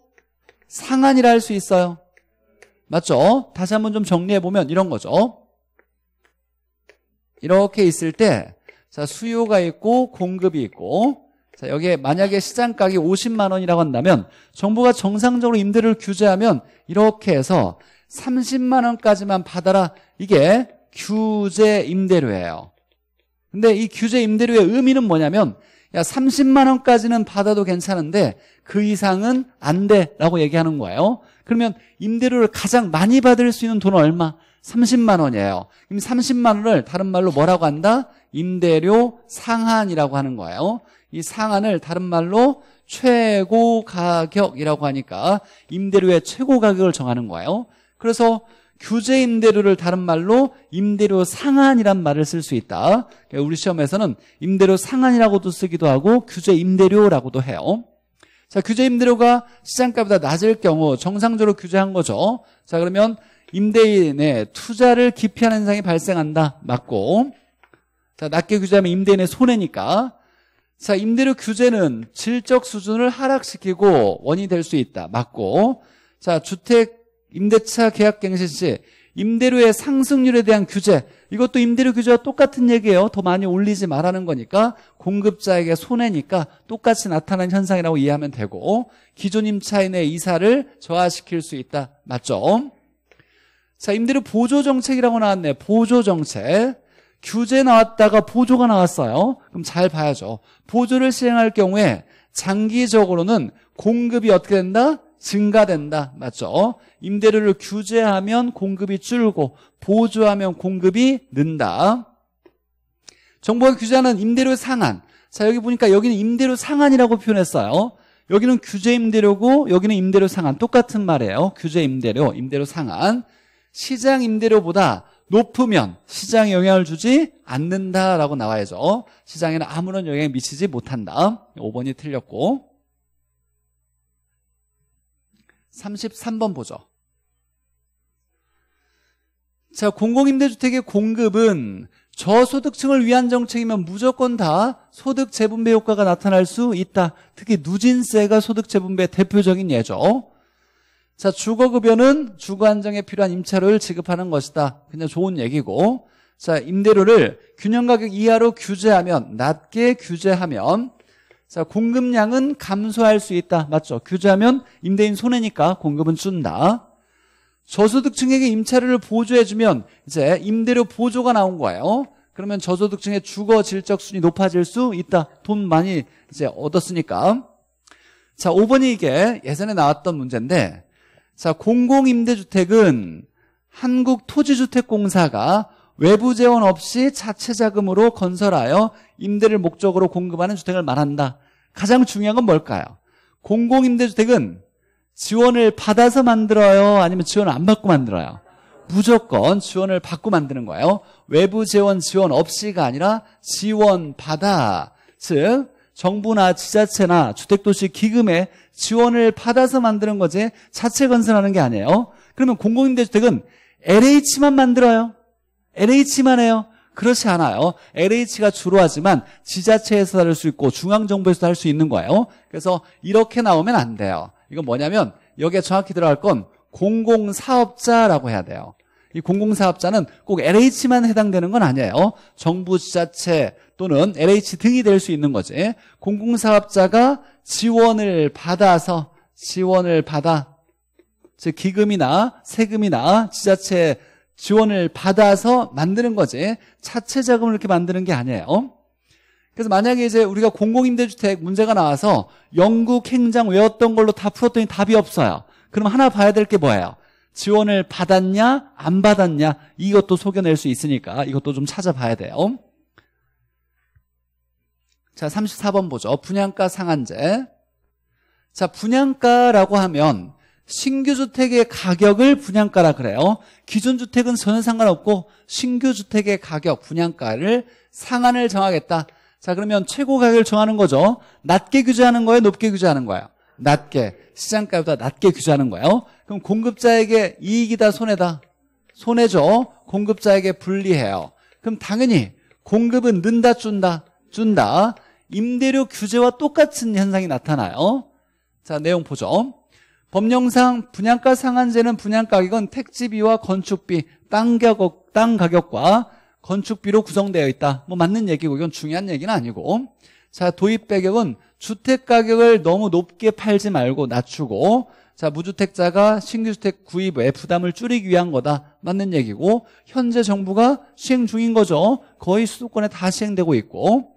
상한이라 할 수 있어요 맞죠? 다시 한번 좀 정리해보면 이런 거죠 이렇게 있을 때자 수요가 있고 공급이 있고 자, 여기에 만약에 시장 가격이 50만 원이라고 한다면 정부가 정상적으로 임대를 규제하면 이렇게 해서 30만 원까지만 받아라. 이게 규제 임대료예요. 근데 이 규제 임대료의 의미는 뭐냐면 야 30만 원까지는 받아도 괜찮은데 그 이상은 안 돼라고 얘기하는 거예요. 그러면 임대료를 가장 많이 받을 수 있는 돈은 얼마? 30만 원이에요. 그럼 30만 원을 다른 말로 뭐라고 한다? 임대료 상한이라고 하는 거예요. 이 상한을 다른 말로 최고 가격이라고 하니까 임대료의 최고 가격을 정하는 거예요. 그래서 규제 임대료를 다른 말로 임대료 상한이란 말을 쓸 수 있다. 우리 시험에서는 임대료 상한이라고도 쓰기도 하고 규제 임대료라고도 해요. 자, 규제 임대료가 시장가보다 낮을 경우 정상적으로 규제한 거죠. 자, 그러면 임대인의 투자를 기피하는 현상이 발생한다. 맞고. 자, 낮게 규제하면 임대인의 손해니까 자, 임대료 규제는 질적 수준을 하락시키고 원인이 될 수 있다. 맞고. 자, 주택 임대차 계약 갱신 시 임대료의 상승률에 대한 규제 이것도 임대료 규제와 똑같은 얘기예요 더 많이 올리지 말라는 거니까 공급자에게 손해니까 똑같이 나타난 현상이라고 이해하면 되고 기존 임차인의 이사를 저하시킬 수 있다 맞죠? 자 임대료 보조정책이라고 나왔네 보조정책 규제 나왔다가 보조가 나왔어요. 그럼 잘 봐야죠. 보조를 시행할 경우에 장기적으로는 공급이 어떻게 된다? 증가된다. 맞죠? 임대료를 규제하면 공급이 줄고 보조하면 공급이 는다. 정부가 규제하는 임대료 상한. 자 여기 보니까 여기는 임대료 상한이라고 표현했어요. 여기는 규제 임대료고 여기는 임대료 상한. 똑같은 말이에요. 규제 임대료, 임대료 상한. 시장 임대료보다 높으면 시장에 영향을 주지 않는다라고 나와야죠. 어? 시장에는 아무런 영향을 미치지 못한다. 5번이 틀렸고 33번 보죠. 자, 공공임대주택의 공급은 저소득층을 위한 정책이면 무조건 다 소득 재분배 효과가 나타날 수 있다. 특히 누진세가 소득 재분배 대표적인 예죠. 자, 주거급여는 주거 안정에 필요한 임차료를 지급하는 것이다. 그냥 좋은 얘기고. 자, 임대료를 균형가격 이하로 규제하면, 낮게 규제하면, 자, 공급량은 감소할 수 있다. 맞죠? 규제하면 임대인 손해니까 공급은 준다. 저소득층에게 임차료를 보조해주면 이제 임대료 보조가 나온 거예요. 그러면 저소득층의 주거 질적 순이 높아질 수 있다. 돈 많이 이제 얻었으니까. 자, 5번이 이게 예전에 나왔던 문제인데 자, 공공임대주택은 한국토지주택공사가 외부 재원 없이 자체 자금으로 건설하여 임대를 목적으로 공급하는 주택을 말한다. 가장 중요한 건 뭘까요? 공공임대주택은 지원을 받아서 만들어요? 아니면 지원을 안 받고 만들어요? 무조건 지원을 받고 만드는 거예요. 외부 재원 지원 없이가 아니라 지원 받아. 즉, 정부나 지자체나 주택도시 기금의 지원을 받아서 만드는 거지 자체 건설하는 게 아니에요. 그러면 공공임대주택은 LH만 만들어요. LH만 해요. 그렇지 않아요. LH가 주로 하지만 지자체에서 할 수 있고 중앙정부에서도 할 수 있는 거예요. 그래서 이렇게 나오면 안 돼요. 이건 뭐냐면 여기에 정확히 들어갈 건 공공사업자라고 해야 돼요. 이 공공사업자는 꼭 LH만 해당되는 건 아니에요. 정부 지자체 또는 LH 등이 될 수 있는 거지. 공공사업자가 지원을 받아서 지원을 받아 즉 기금이나 세금이나 지자체 지원을 받아서 만드는 거지. 차체 자금을 이렇게 만드는 게 아니에요. 그래서 만약에 이제 우리가 공공임대주택 문제가 나와서 영국 행장 외웠던 걸로 다 풀었더니 답이 없어요. 그럼 하나 봐야 될 게 뭐예요? 지원을 받았냐 안 받았냐 이것도 속여낼 수 있으니까 이것도 좀 찾아봐야 돼요 자 34번 보죠 분양가 상한제 자 분양가라고 하면 신규 주택의 가격을 분양가라 그래요 기존 주택은 전혀 상관없고 신규 주택의 가격 분양가를 상한을 정하겠다 자 그러면 최고 가격을 정하는 거죠 낮게 규제하는 거예요 높게 규제하는 거예요 낮게 시장가보다 낮게 규제하는 거예요 그럼 공급자에게 이익이다 손해다? 손해죠. 공급자에게 불리해요. 그럼 당연히 공급은 는다 준다 준다. 임대료 규제와 똑같은 현상이 나타나요. 자 내용 보죠. 법령상 분양가 상한제는 분양가격은 택지비와 건축비, 땅, 가격, 땅 가격과 건축비로 구성되어 있다. 뭐 맞는 얘기고 이건 중요한 얘기는 아니고 자 도입 배격은 주택 가격을 너무 높게 팔지 말고 낮추고 자, 무주택자가 신규주택 구입에 부담을 줄이기 위한 거다. 맞는 얘기고 현재 정부가 시행 중인 거죠. 거의 수도권에 다 시행되고 있고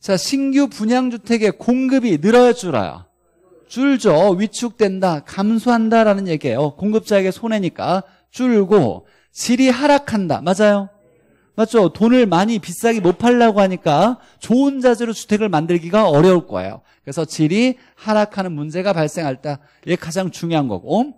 자, 신규 분양주택의 공급이 늘어야 줄어요. 줄죠. 위축된다. 감소한다라는 얘기예요. 공급자에게 손해니까 줄고 질이 하락한다. 맞아요. 맞죠? 돈을 많이 비싸게 못 팔려고 하니까 좋은 자재로 주택을 만들기가 어려울 거예요. 그래서 질이 하락하는 문제가 발생할 때 이게 가장 중요한 거고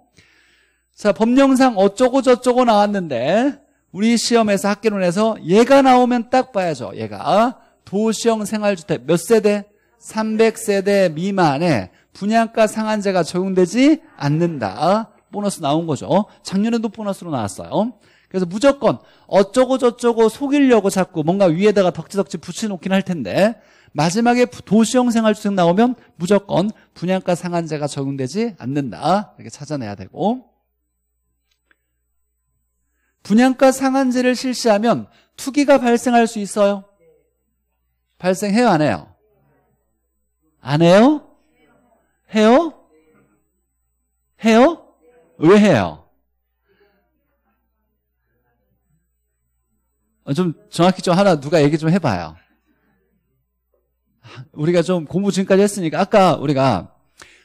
자 법령상 어쩌고 저쩌고 나왔는데 우리 시험에서 학계론에서 얘가 나오면 딱 봐야죠. 얘가 도시형 생활주택 몇 세대? 300세대 미만에 분양가 상한제가 적용되지 않는다. 보너스 나온 거죠. 작년에도 보너스로 나왔어요. 그래서 무조건 어쩌고 저쩌고 속이려고 자꾸 뭔가 위에다가 덕지덕지 붙여놓긴 할 텐데 마지막에 도시형 생활주택 나오면 무조건 분양가 상한제가 적용되지 않는다 이렇게 찾아내야 되고 분양가 상한제를 실시하면 투기가 발생할 수 있어요? 발생해요 안 해요? 안 해요? 해요? 해요? 왜 해요? 어, 좀 정확히 좀 하나 누가 얘기 좀 해봐요. 우리가 좀 공부 지금까지 했으니까 아까 우리가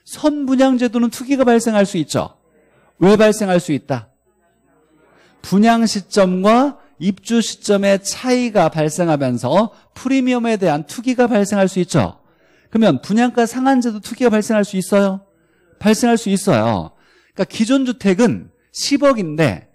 선분양제도는 투기가 발생할 수 있죠. 왜 발생할 수 있다? 분양 시점과 입주 시점의 차이가 발생하면서 프리미엄에 대한 투기가 발생할 수 있죠. 그러면 분양가 상한제도 투기가 발생할 수 있어요? 발생할 수 있어요. 그러니까 기존 주택은 10억인데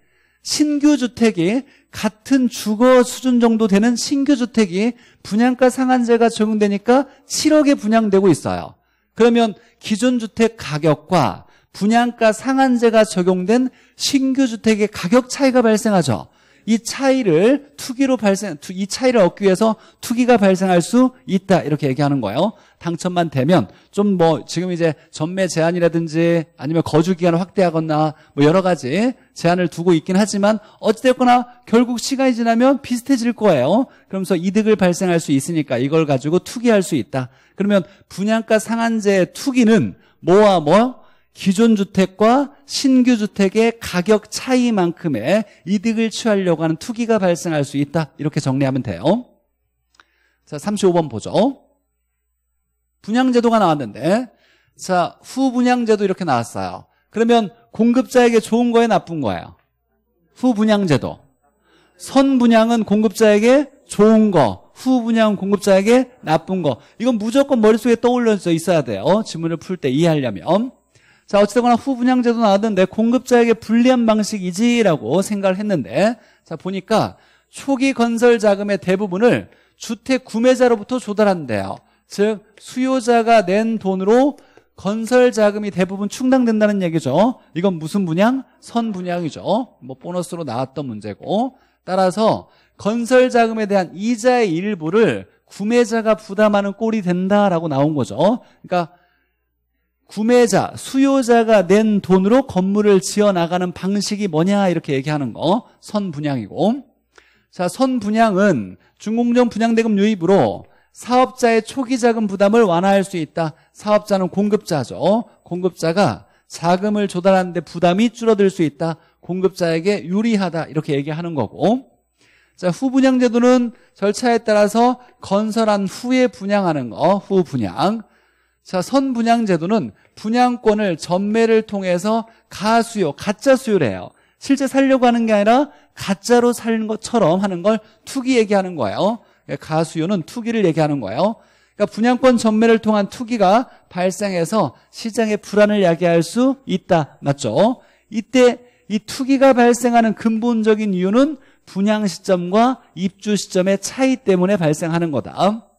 신규 주택이 같은 주거 수준 정도 되는 신규 주택이 분양가 상한제가 적용되니까 7억에 분양되고 있어요. 그러면 기존 주택 가격과 분양가 상한제가 적용된 신규 주택의 가격 차이가 발생하죠. 이 차이를 투기로 발생, 이 차이를 얻기 위해서 투기가 발생할 수 있다. 이렇게 얘기하는 거예요. 당첨만 되면 좀 뭐 지금 이제 전매 제한이라든지 아니면 거주 기간을 확대하거나 뭐 여러 가지 제한을 두고 있긴 하지만 어찌됐거나 결국 시간이 지나면 비슷해질 거예요. 그러면서 이득을 발생할 수 있으니까 이걸 가지고 투기할 수 있다. 그러면 분양가 상한제 투기는 뭐와 뭐 기존 주택과 신규 주택의 가격 차이만큼의 이득을 취하려고 하는 투기가 발생할 수 있다. 이렇게 정리하면 돼요. 자, 35번 보죠. 분양제도가 나왔는데 자, 후분양제도 이렇게 나왔어요. 그러면 공급자에게 좋은 거예요, 나쁜 거예요? 후분양제도. 선분양은 공급자에게 좋은 거, 후분양은 공급자에게 나쁜 거. 이건 무조건 머릿속에 떠올려 져 있어야 돼요. 지문을 풀 때 이해하려면. 자, 어찌되거나 후분양제도 나왔는데 공급자에게 불리한 방식이지라고 생각을 했는데 자, 보니까 초기 건설 자금의 대부분을 주택 구매자로부터 조달한대요. 즉, 수요자가 낸 돈으로 건설 자금이 대부분 충당된다는 얘기죠. 이건 무슨 분양? 선 분양이죠. 뭐 보너스로 나왔던 문제고. 따라서 건설 자금에 대한 이자의 일부를 구매자가 부담하는 꼴이 된다라고 나온 거죠. 그러니까 구매자, 수요자가 낸 돈으로 건물을 지어 나가는 방식이 뭐냐 이렇게 얘기하는 거. 선분양이고. 자, 선분양은 중공정 분양대금 유입으로 사업자의 초기 자금 부담을 완화할 수 있다. 사업자는 공급자죠. 공급자가 자금을 조달하는데 부담이 줄어들 수 있다. 공급자에게 유리하다. 이렇게 얘기하는 거고. 자, 후분양 제도는 절차에 따라서 건설한 후에 분양하는 거, 후분양. 자, 선분양 제도는 분양권을 전매를 통해서 가수요, 가짜 수요를 해요. 실제 살려고 하는 게 아니라 가짜로 사는 것처럼 하는 걸 투기 얘기하는 거예요. 예, 가수요는 투기를 얘기하는 거예요. 그러니까 분양권 전매를 통한 투기가 발생해서 시장의 불안을 야기할 수 있다. 맞죠? 이때 이 투기가 발생하는 근본적인 이유는 분양 시점과 입주 시점의 차이 때문에 발생하는 거다.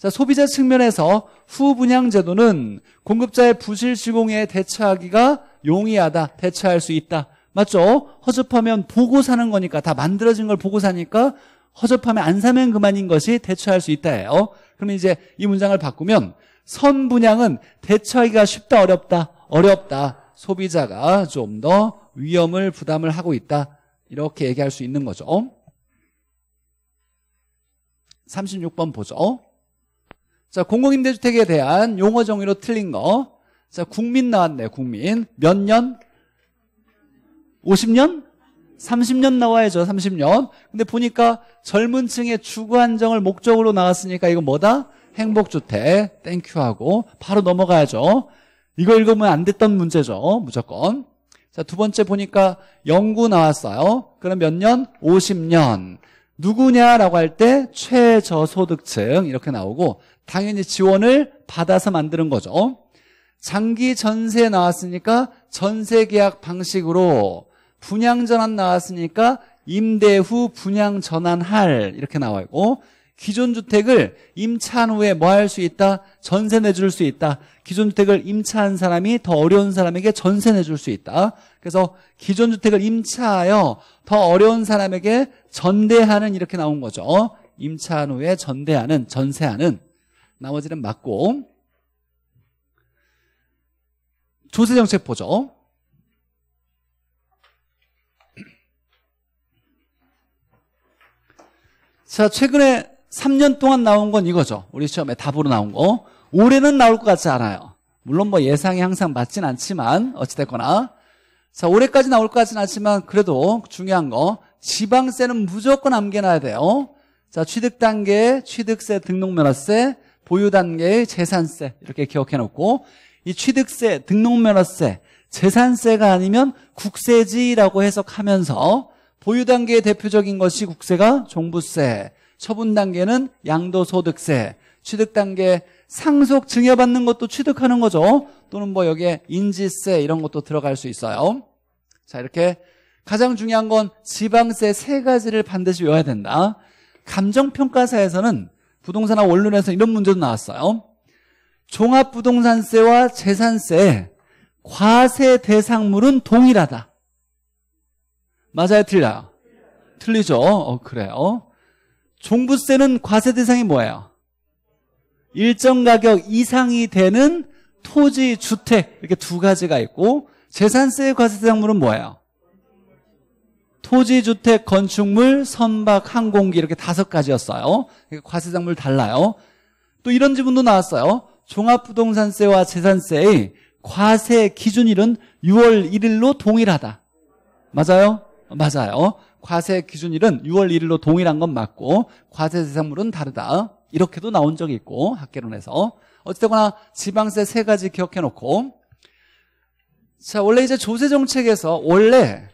자, 소비자 측면에서 후분양 제도는 공급자의 부실 시공에 대처하기가 용이하다, 대처할 수 있다. 맞죠? 허접하면 보고 사는 거니까 다 만들어진 걸 보고 사니까 허접하면 안 사면 그만인 것이 대처할 수 있다예요. 그러면 이제 이 문장을 바꾸면 선분양은 대처하기가 쉽다 어렵다 어렵다 소비자가 좀 더 위험을 부담을 하고 있다 이렇게 얘기할 수 있는 거죠 36번 보죠 자, 공공임대주택에 대한 용어 정의로 틀린 거. 자, 국민 나왔네 국민. 몇 년? 50년? 30년 나와야죠, 30년. 근데 보니까 젊은 층의 주거 안정을 목적으로 나왔으니까 이거 뭐다? 행복주택, 땡큐하고 바로 넘어가야죠. 이거 읽으면 안 됐던 문제죠, 무조건. 자, 두 번째 보니까 연구 나왔어요. 그럼 몇 년? 50년. 누구냐라고 할 때 최저소득층 이렇게 나오고 당연히 지원을 받아서 만드는 거죠. 장기 전세 나왔으니까 전세 계약 방식으로 분양 전환 나왔으니까 임대 후 분양 전환할 이렇게 나와 있고 기존 주택을 임차한 후에 뭐 할 수 있다? 전세 내줄 수 있다. 기존 주택을 임차한 사람이 더 어려운 사람에게 전세 내줄 수 있다. 그래서 기존 주택을 임차하여 더 어려운 사람에게 전대하는 이렇게 나온 거죠. 임차한 후에 전대하는, 전세하는. 나머지는 맞고 조세정책 보죠. 자, 최근에 3년 동안 나온 건 이거죠. 우리 시험에 답으로 나온 거. 올해는 나올 것 같지 않아요. 물론 뭐 예상이 항상 맞진 않지만 어찌됐거나 자 올해까지 나올 것 같진 않지만 그래도 중요한 거 지방세는 무조건 남겨놔야 돼요. 자 취득 단계 취득세 등록면허세 보유 단계의 재산세 이렇게 기억해 놓고 이 취득세, 등록면허세, 재산세가 아니면 국세지라고 해석하면서 보유 단계의 대표적인 것이 국세가 종부세, 처분 단계는 양도소득세, 취득 단계 상속 증여받는 것도 취득하는 거죠. 또는 뭐 여기에 인지세 이런 것도 들어갈 수 있어요. 자 이렇게 가장 중요한 건 지방세 세 가지를 반드시 외워야 된다. 감정평가사에서는 부동산화 원론에서 이런 문제도 나왔어요. 종합부동산세와 재산세 과세 대상물은 동일하다. 맞아요? 틀려요? 틀리죠? 어, 그래요. 종부세는 과세 대상이 뭐예요? 일정 가격 이상이 되는 토지, 주택 이렇게 두 가지가 있고 재산세의 과세 대상물은 뭐예요? 토지, 주택, 건축물, 선박, 항공기 이렇게 다섯 가지였어요. 과세작물 달라요. 또 이런 지문도 나왔어요. 종합부동산세와 재산세의 과세 기준일은 6월 1일로 동일하다. 맞아요? 맞아요. 과세 기준일은 6월 1일로 동일한 건 맞고 과세 대상물은 다르다. 이렇게도 나온 적이 있고 학계론에서 어쨌거나 지방세 세 가지 기억해놓고 자 원래 이제 조세 정책에서 원래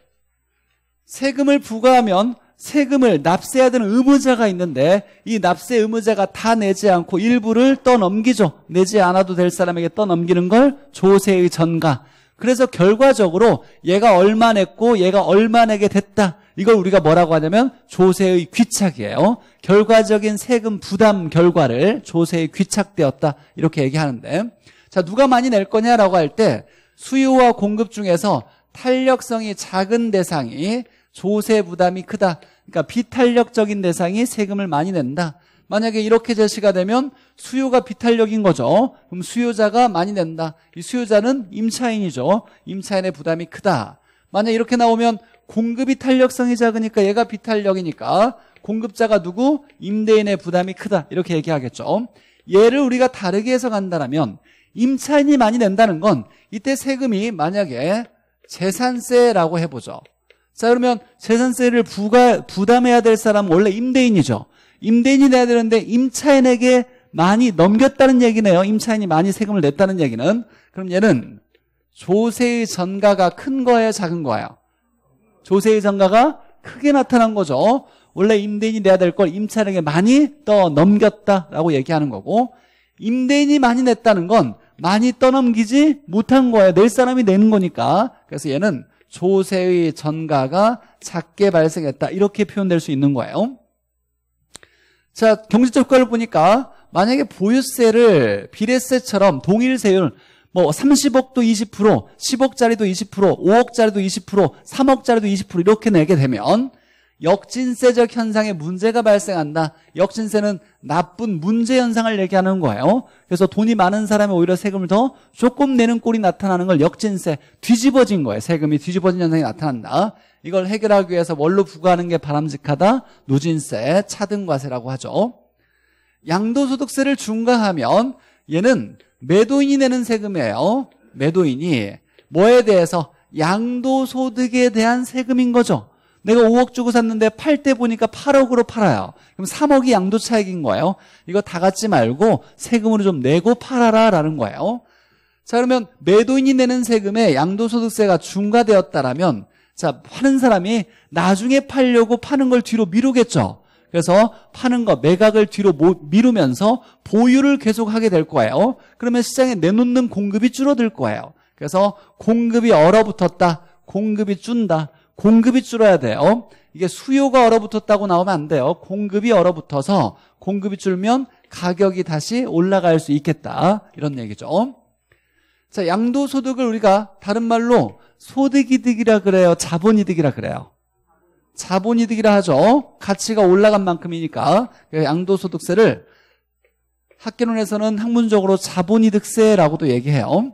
세금을 부과하면 세금을 납세해야 되는 의무자가 있는데 이 납세 의무자가 다 내지 않고 일부를 떠넘기죠. 내지 않아도 될 사람에게 떠넘기는 걸 조세의 전가. 그래서 결과적으로 얘가 얼마 냈고 얘가 얼마 내게 됐다. 이걸 우리가 뭐라고 하냐면 조세의 귀착이에요. 결과적인 세금 부담 결과를 조세의 귀착되었다. 이렇게 얘기하는데 자 누가 많이 낼 거냐라고 할 때 수요와 공급 중에서 탄력성이 작은 대상이 조세 부담이 크다. 그러니까 비탄력적인 대상이 세금을 많이 낸다. 만약에 이렇게 제시가 되면 수요가 비탄력인 거죠. 그럼 수요자가 많이 낸다. 이 수요자는 임차인이죠. 임차인의 부담이 크다. 만약 이렇게 나오면 공급이 탄력성이 작으니까 얘가 비탄력이니까 공급자가 누구? 임대인의 부담이 크다. 이렇게 얘기하겠죠. 얘를 우리가 다르게 해석한다면 임차인이 많이 낸다는 건 이때 세금이 만약에 재산세라고 해보죠. 자 그러면 재산세를 부가, 부담해야 될 사람은 원래 임대인이죠. 임대인이 돼야 되는데 임차인에게 많이 넘겼다는 얘기네요. 임차인이 많이 세금을 냈다는 얘기는. 그럼 얘는 조세의 전가가 큰 거예요? 작은 거예요? 조세의 전가가 크게 나타난 거죠. 원래 임대인이 내야 될 걸 임차인에게 많이 떠넘겼다라고 얘기하는 거고 임대인이 많이 냈다는 건 많이 떠넘기지 못한 거예요. 낼 사람이 내는 거니까. 그래서 얘는 조세의 전가가 작게 발생했다. 이렇게 표현될 수 있는 거예요. 자, 경제적 효과를 보니까 만약에 보유세를 비례세처럼 동일세율 뭐 30억도 20%, 10억짜리도 20%, 5억짜리도 20%, 3억짜리도 20% 이렇게 내게 되면 역진세적 현상에 문제가 발생한다. 역진세는 나쁜 문제 현상을 얘기하는 거예요. 그래서 돈이 많은 사람이 오히려 세금을 더 조금 내는 꼴이 나타나는 걸 역진세, 뒤집어진 거예요. 세금이 뒤집어진 현상이 나타난다. 이걸 해결하기 위해서 원로 부과하는 게 바람직하다. 누진세, 차등과세라고 하죠. 양도소득세를 중과하면 얘는 매도인이 내는 세금이에요. 매도인이 뭐에 대해서 양도소득에 대한 세금인 거죠. 내가 5억 주고 샀는데 팔 때 보니까 8억으로 팔아요. 그럼 3억이 양도 차익인 거예요. 이거 다 갖지 말고 세금으로 좀 내고 팔아라라는 거예요. 자 그러면 매도인이 내는 세금에 양도소득세가 중과되었다라면 자 파는 사람이 나중에 팔려고 파는 걸 뒤로 미루겠죠. 그래서 파는 거 매각을 뒤로 미루면서 보유를 계속하게 될 거예요. 그러면 시장에 내놓는 공급이 줄어들 거예요. 그래서 공급이 얼어붙었다. 공급이 준다. 공급이 줄어야 돼요. 이게 수요가 얼어붙었다고 나오면 안 돼요. 공급이 얼어붙어서 공급이 줄면 가격이 다시 올라갈 수 있겠다. 이런 얘기죠. 자, 양도소득을 우리가 다른 말로 소득이득이라 그래요. 자본이득이라 그래요. 자본이득이라 하죠. 가치가 올라간 만큼이니까 그 양도소득세를 학계론에서는 학문적으로 자본이득세라고도 얘기해요.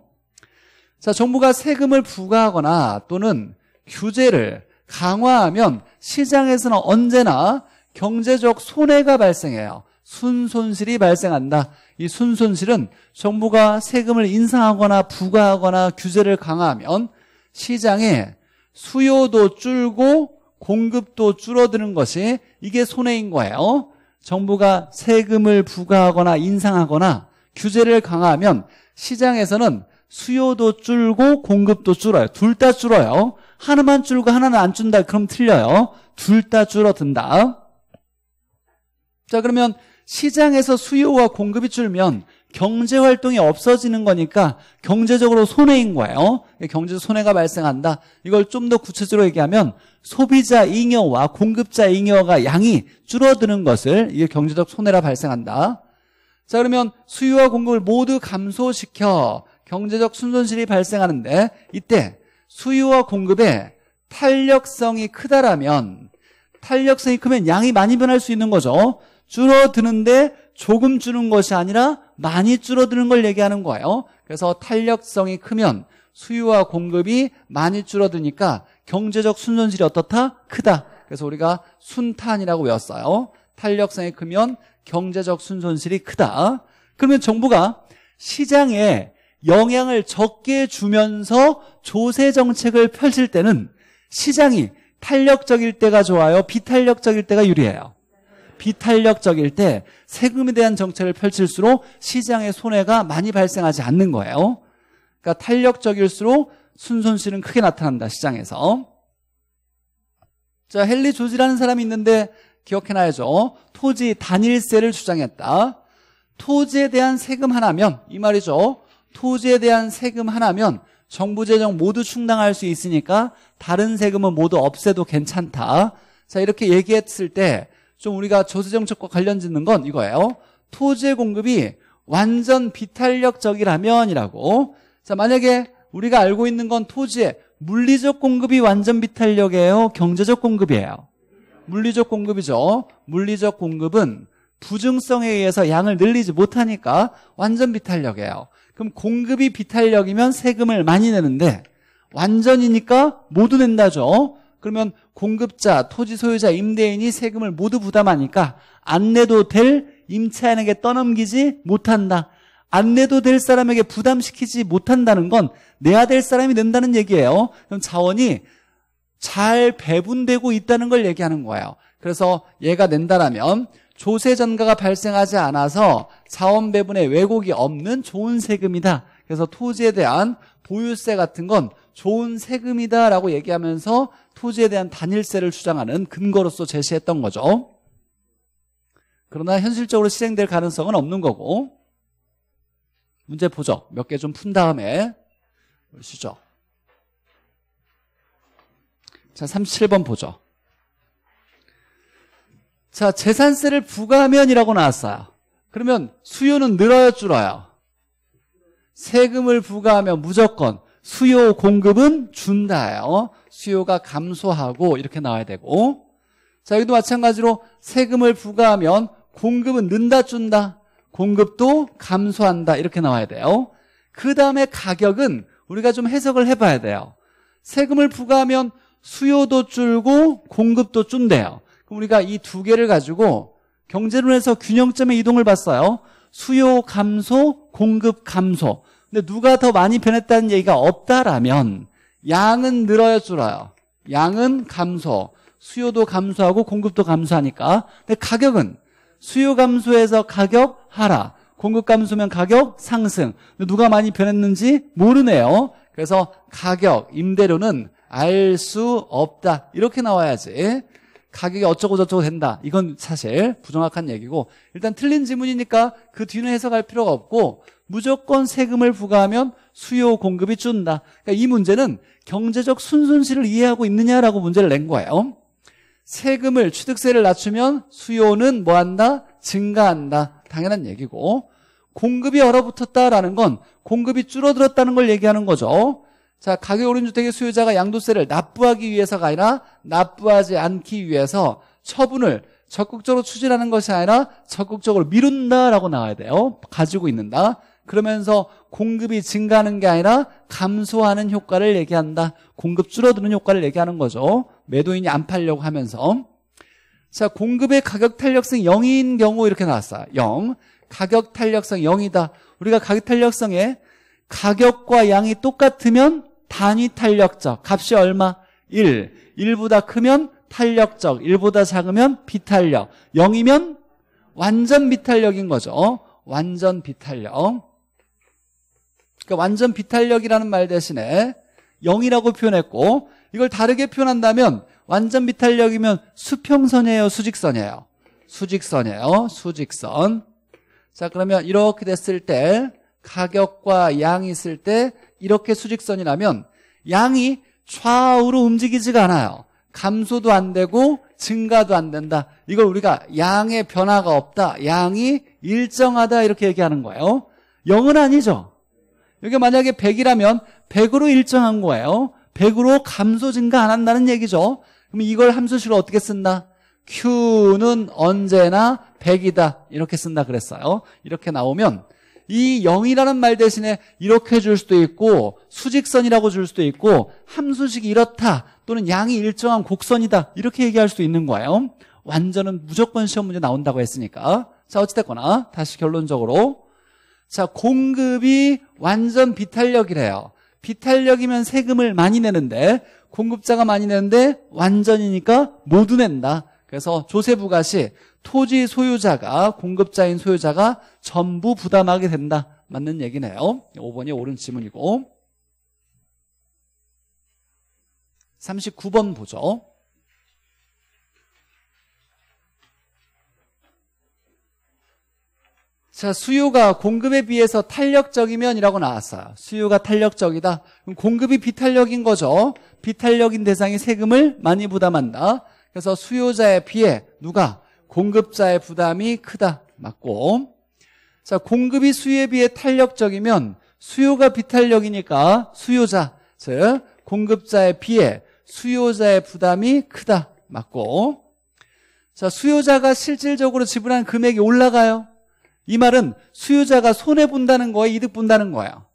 자, 정부가 세금을 부과하거나 또는 규제를 강화하면 시장에서는 언제나 경제적 손해가 발생해요. 순손실이 발생한다. 이 순손실은 정부가 세금을 인상하거나 부과하거나 규제를 강화하면 시장에 수요도 줄고 공급도 줄어드는 것이 이게 손해인 거예요. 정부가 세금을 부과하거나 인상하거나 규제를 강화하면 시장에서는 수요도 줄고 공급도 줄어요. 둘 다 줄어요. 하나만 줄고 하나는 안 준다. 그럼 틀려요. 둘 다 줄어든다. 자, 그러면 시장에서 수요와 공급이 줄면 경제 활동이 없어지는 거니까 경제적으로 손해인 거예요. 경제 손해가 발생한다. 이걸 좀 더 구체적으로 얘기하면 소비자 잉여와 공급자 잉여가 양이 줄어드는 것을 이게 경제적 손해라 발생한다. 자 그러면 수요와 공급을 모두 감소시켜 경제적 순손실이 발생하는데 이때 수요와 공급에 탄력성이 크다라면 탄력성이 크면 양이 많이 변할 수 있는 거죠. 줄어드는데 조금 주는 것이 아니라 많이 줄어드는 걸 얘기하는 거예요. 그래서 탄력성이 크면 수요와 공급이 많이 줄어드니까 경제적 순손실이 어떻다? 크다. 그래서 우리가 순탄이라고 외웠어요. 탄력성이 크면 경제적 순손실이 크다. 그러면 정부가 시장에 영향을 적게 주면서 조세 정책을 펼칠 때는 시장이 탄력적일 때가 좋아요? 비탄력적일 때가 유리해요? 비탄력적일 때 세금에 대한 정책을 펼칠수록 시장의 손해가 많이 발생하지 않는 거예요. 그러니까 탄력적일수록 순손실은 크게 나타난다, 시장에서. 자, 헨리 조지라는 사람이 있는데 기억해놔야죠. 토지 단일세를 주장했다. 토지에 대한 세금 하나면, 이 말이죠. 토지에 대한 세금 하나면 정부 재정 모두 충당할 수 있으니까 다른 세금은 모두 없애도 괜찮다. 자 이렇게 얘기했을 때 좀 우리가 조세정책과 관련 짓는 건 이거예요. 토지의 공급이 완전 비탄력적이라면 이라고 자 만약에 우리가 알고 있는 건 토지의 물리적 공급이 완전 비탄력이에요 경제적 공급이에요 물리적 공급이죠 물리적 공급은 부증성에 의해서 양을 늘리지 못하니까 완전 비탄력이에요 그럼 공급이 비탄력이면 세금을 많이 내는데 완전이니까 모두 낸다죠. 그러면 공급자, 토지 소유자, 임대인이 세금을 모두 부담하니까 안 내도 될 임차인에게 떠넘기지 못한다. 안 내도 될 사람에게 부담시키지 못한다는 건 내야 될 사람이 낸다는 얘기예요. 그럼 자원이 잘 배분되고 있다는 걸 얘기하는 거예요. 그래서 얘가 낸다라면 조세 전가가 발생하지 않아서 자원 배분에 왜곡이 없는 좋은 세금이다. 그래서 토지에 대한 보유세 같은 건 좋은 세금이다라고 얘기하면서 토지에 대한 단일세를 주장하는 근거로서 제시했던 거죠. 그러나 현실적으로 실행될 가능성은 없는 거고 문제 보죠. 몇 개 좀 푼 다음에 보시죠. 자, 37번 보죠. 자, 재산세를 부과하면이라고 나왔어요. 그러면 수요는 늘어요, 줄어요? 세금을 부과하면 무조건 수요 공급은 준다요. 수요가 감소하고 이렇게 나와야 되고 자 여기도 마찬가지로 세금을 부과하면 공급은 는다 준다 공급도 감소한다 이렇게 나와야 돼요 그 다음에 가격은 우리가 좀 해석을 해봐야 돼요 세금을 부과하면 수요도 줄고 공급도 준대요 우리가 이 두 개를 가지고 경제론에서 균형점의 이동을 봤어요. 수요 감소, 공급 감소. 근데 누가 더 많이 변했다는 얘기가 없다라면 양은 늘어야 줄어요. 양은 감소. 수요도 감소하고 공급도 감소하니까. 근데 가격은 수요 감소에서 가격 하라 공급 감소면 가격 상승. 누가 많이 변했는지 모르네요. 그래서 가격, 임대료는 알 수 없다. 이렇게 나와야지. 가격이 어쩌고 저쩌고 된다. 이건 사실 부정확한 얘기고 일단 틀린 지문이니까 그 뒤는 해석할 필요가 없고 무조건 세금을 부과하면 수요 공급이 준다. 그러니까 이 문제는 경제적 순순시를 이해하고 있느냐라고 문제를 낸 거예요. 세금을 취득세를 낮추면 수요는 뭐한다? 증가한다. 당연한 얘기고 공급이 얼어붙었다라는 건 공급이 줄어들었다는 걸 얘기하는 거죠. 자, 가격오른주택의 수요자가 양도세를 납부하기 위해서가 아니라 납부하지 않기 위해서 처분을 적극적으로 추진하는 것이 아니라 적극적으로 미룬다라고 나와야 돼요. 가지고 있는다. 그러면서 공급이 증가하는 게 아니라 감소하는 효과를 얘기한다. 공급 줄어드는 효과를 얘기하는 거죠. 매도인이 안 팔려고 하면서. 자, 공급의 가격 탄력성 0인 경우 이렇게 나왔어요. 0. 가격 탄력성 0이다. 우리가 가격 탄력성에 가격과 양이 똑같으면 단위 탄력적. 값이 얼마? 1. 1보다 크면 탄력적. 1보다 작으면 비탄력. 0이면 완전 비탄력인 거죠. 어? 완전 비탄력. 그러니까 완전 비탄력이라는 말 대신에 0이라고 표현했고 이걸 다르게 표현한다면 완전 비탄력이면 수평선이에요, 수직선이에요. 수직선이에요, 수직선. 자, 그러면 이렇게 됐을 때 가격과 양이 있을 때 이렇게 수직선이 라면 양이 좌우로 움직이지가 않아요. 감소도 안 되고 증가도 안 된다. 이걸 우리가 양의 변화가 없다. 양이 일정하다 이렇게 얘기하는 거예요. 0은 아니죠. 이게 만약에 100이라면 100으로 일정한 거예요. 100으로 감소 증가 안 한다는 얘기죠. 그럼 이걸 함수식으로 어떻게 쓴다? Q는 언제나 100이다. 이렇게 쓴다 그랬어요. 이렇게 나오면 이 0이라는 말 대신에 이렇게 줄 수도 있고 수직선이라고 줄 수도 있고 함수식이 이렇다 또는 양이 일정한 곡선이다 이렇게 얘기할 수도 있는 거예요 완전은 무조건 시험 문제 나온다고 했으니까 자 어찌됐거나 다시 결론적으로 자 공급이 완전 비탄력이래요 비탄력이면 세금을 많이 내는데 공급자가 많이 내는데 완전이니까 모두 낸다 그래서 조세부가시 토지 소유자가 공급자인 소유자가 전부 부담하게 된다. 맞는 얘기네요. 5번이 옳은 지문이고 39번 보죠. 자, 수요가 공급에 비해서 탄력적이면 이라고 나왔어요. 수요가 탄력적이다. 그럼 공급이 비탄력인 거죠. 비탄력인 대상이 세금을 많이 부담한다. 그래서 수요자에 비해 누가 공급자의 부담이 크다 맞고 자 공급이 수요에 비해 탄력적이면 수요가 비탄력이니까 수요자 즉 공급자에 비해 수요자의 부담이 크다 맞고 자 수요자가 실질적으로 지불한 금액이 올라가요 이 말은 수요자가 손해본다는 거에 이득 본다는 거예요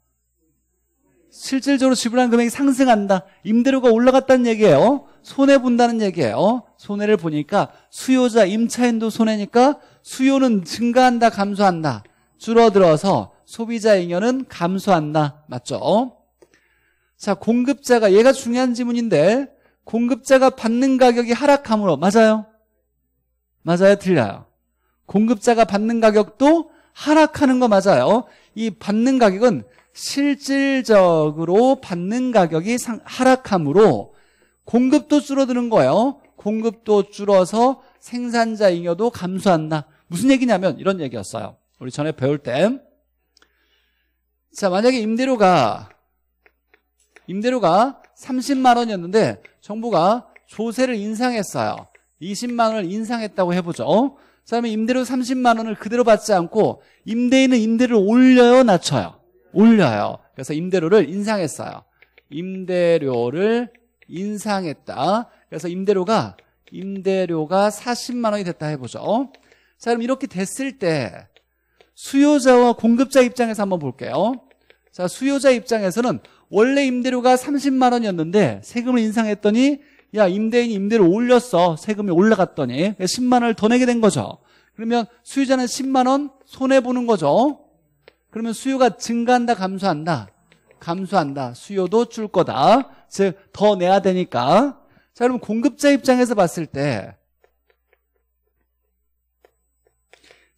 실질적으로 지불한 금액이 상승한다. 임대료가 올라갔다는 얘기예요. 손해 본다는 얘기예요. 손해를 보니까 수요자 임차인도 손해니까 수요는 증가한다, 감소한다. 줄어들어서 소비자 잉여는 감소한다. 맞죠? 자, 공급자가 얘가 중요한 지문인데 공급자가 받는 가격이 하락함으로 맞아요? 맞아요? 틀려요. 공급자가 받는 가격도 하락하는 거 맞아요. 이 받는 가격은 실질적으로 받는 가격이 하락하므로 공급도 줄어드는 거예요. 공급도 줄어서 생산자 잉여도 감소한다. 무슨 얘기냐면 이런 얘기였어요. 우리 전에 배울 때. 자, 만약에 임대료가 임대료가 30만 원이었는데 정부가 조세를 인상했어요. 20만 원을 인상했다고 해보죠. 그다음 임대료 30만 원을 그대로 받지 않고 임대인은 임대를 올려요, 낮춰요. 올려요. 그래서 임대료를 인상했어요. 임대료를 인상했다. 그래서 임대료가 임대료가 40만 원이 됐다 해보죠. 자 그럼 이렇게 됐을 때 수요자와 공급자 입장에서 한번 볼게요. 자 수요자 입장에서는 원래 임대료가 30만 원이었는데 세금을 인상했더니 야 임대인이 임대료 올렸어 세금이 올라갔더니 10만 원을 더 내게 된 거죠 그러면 수요자는 10만 원 손해보는 거죠 그러면 수요가 증가한다, 감소한다? 감소한다. 수요도 줄 거다. 즉, 더 내야 되니까. 자, 그럼 공급자 입장에서 봤을 때,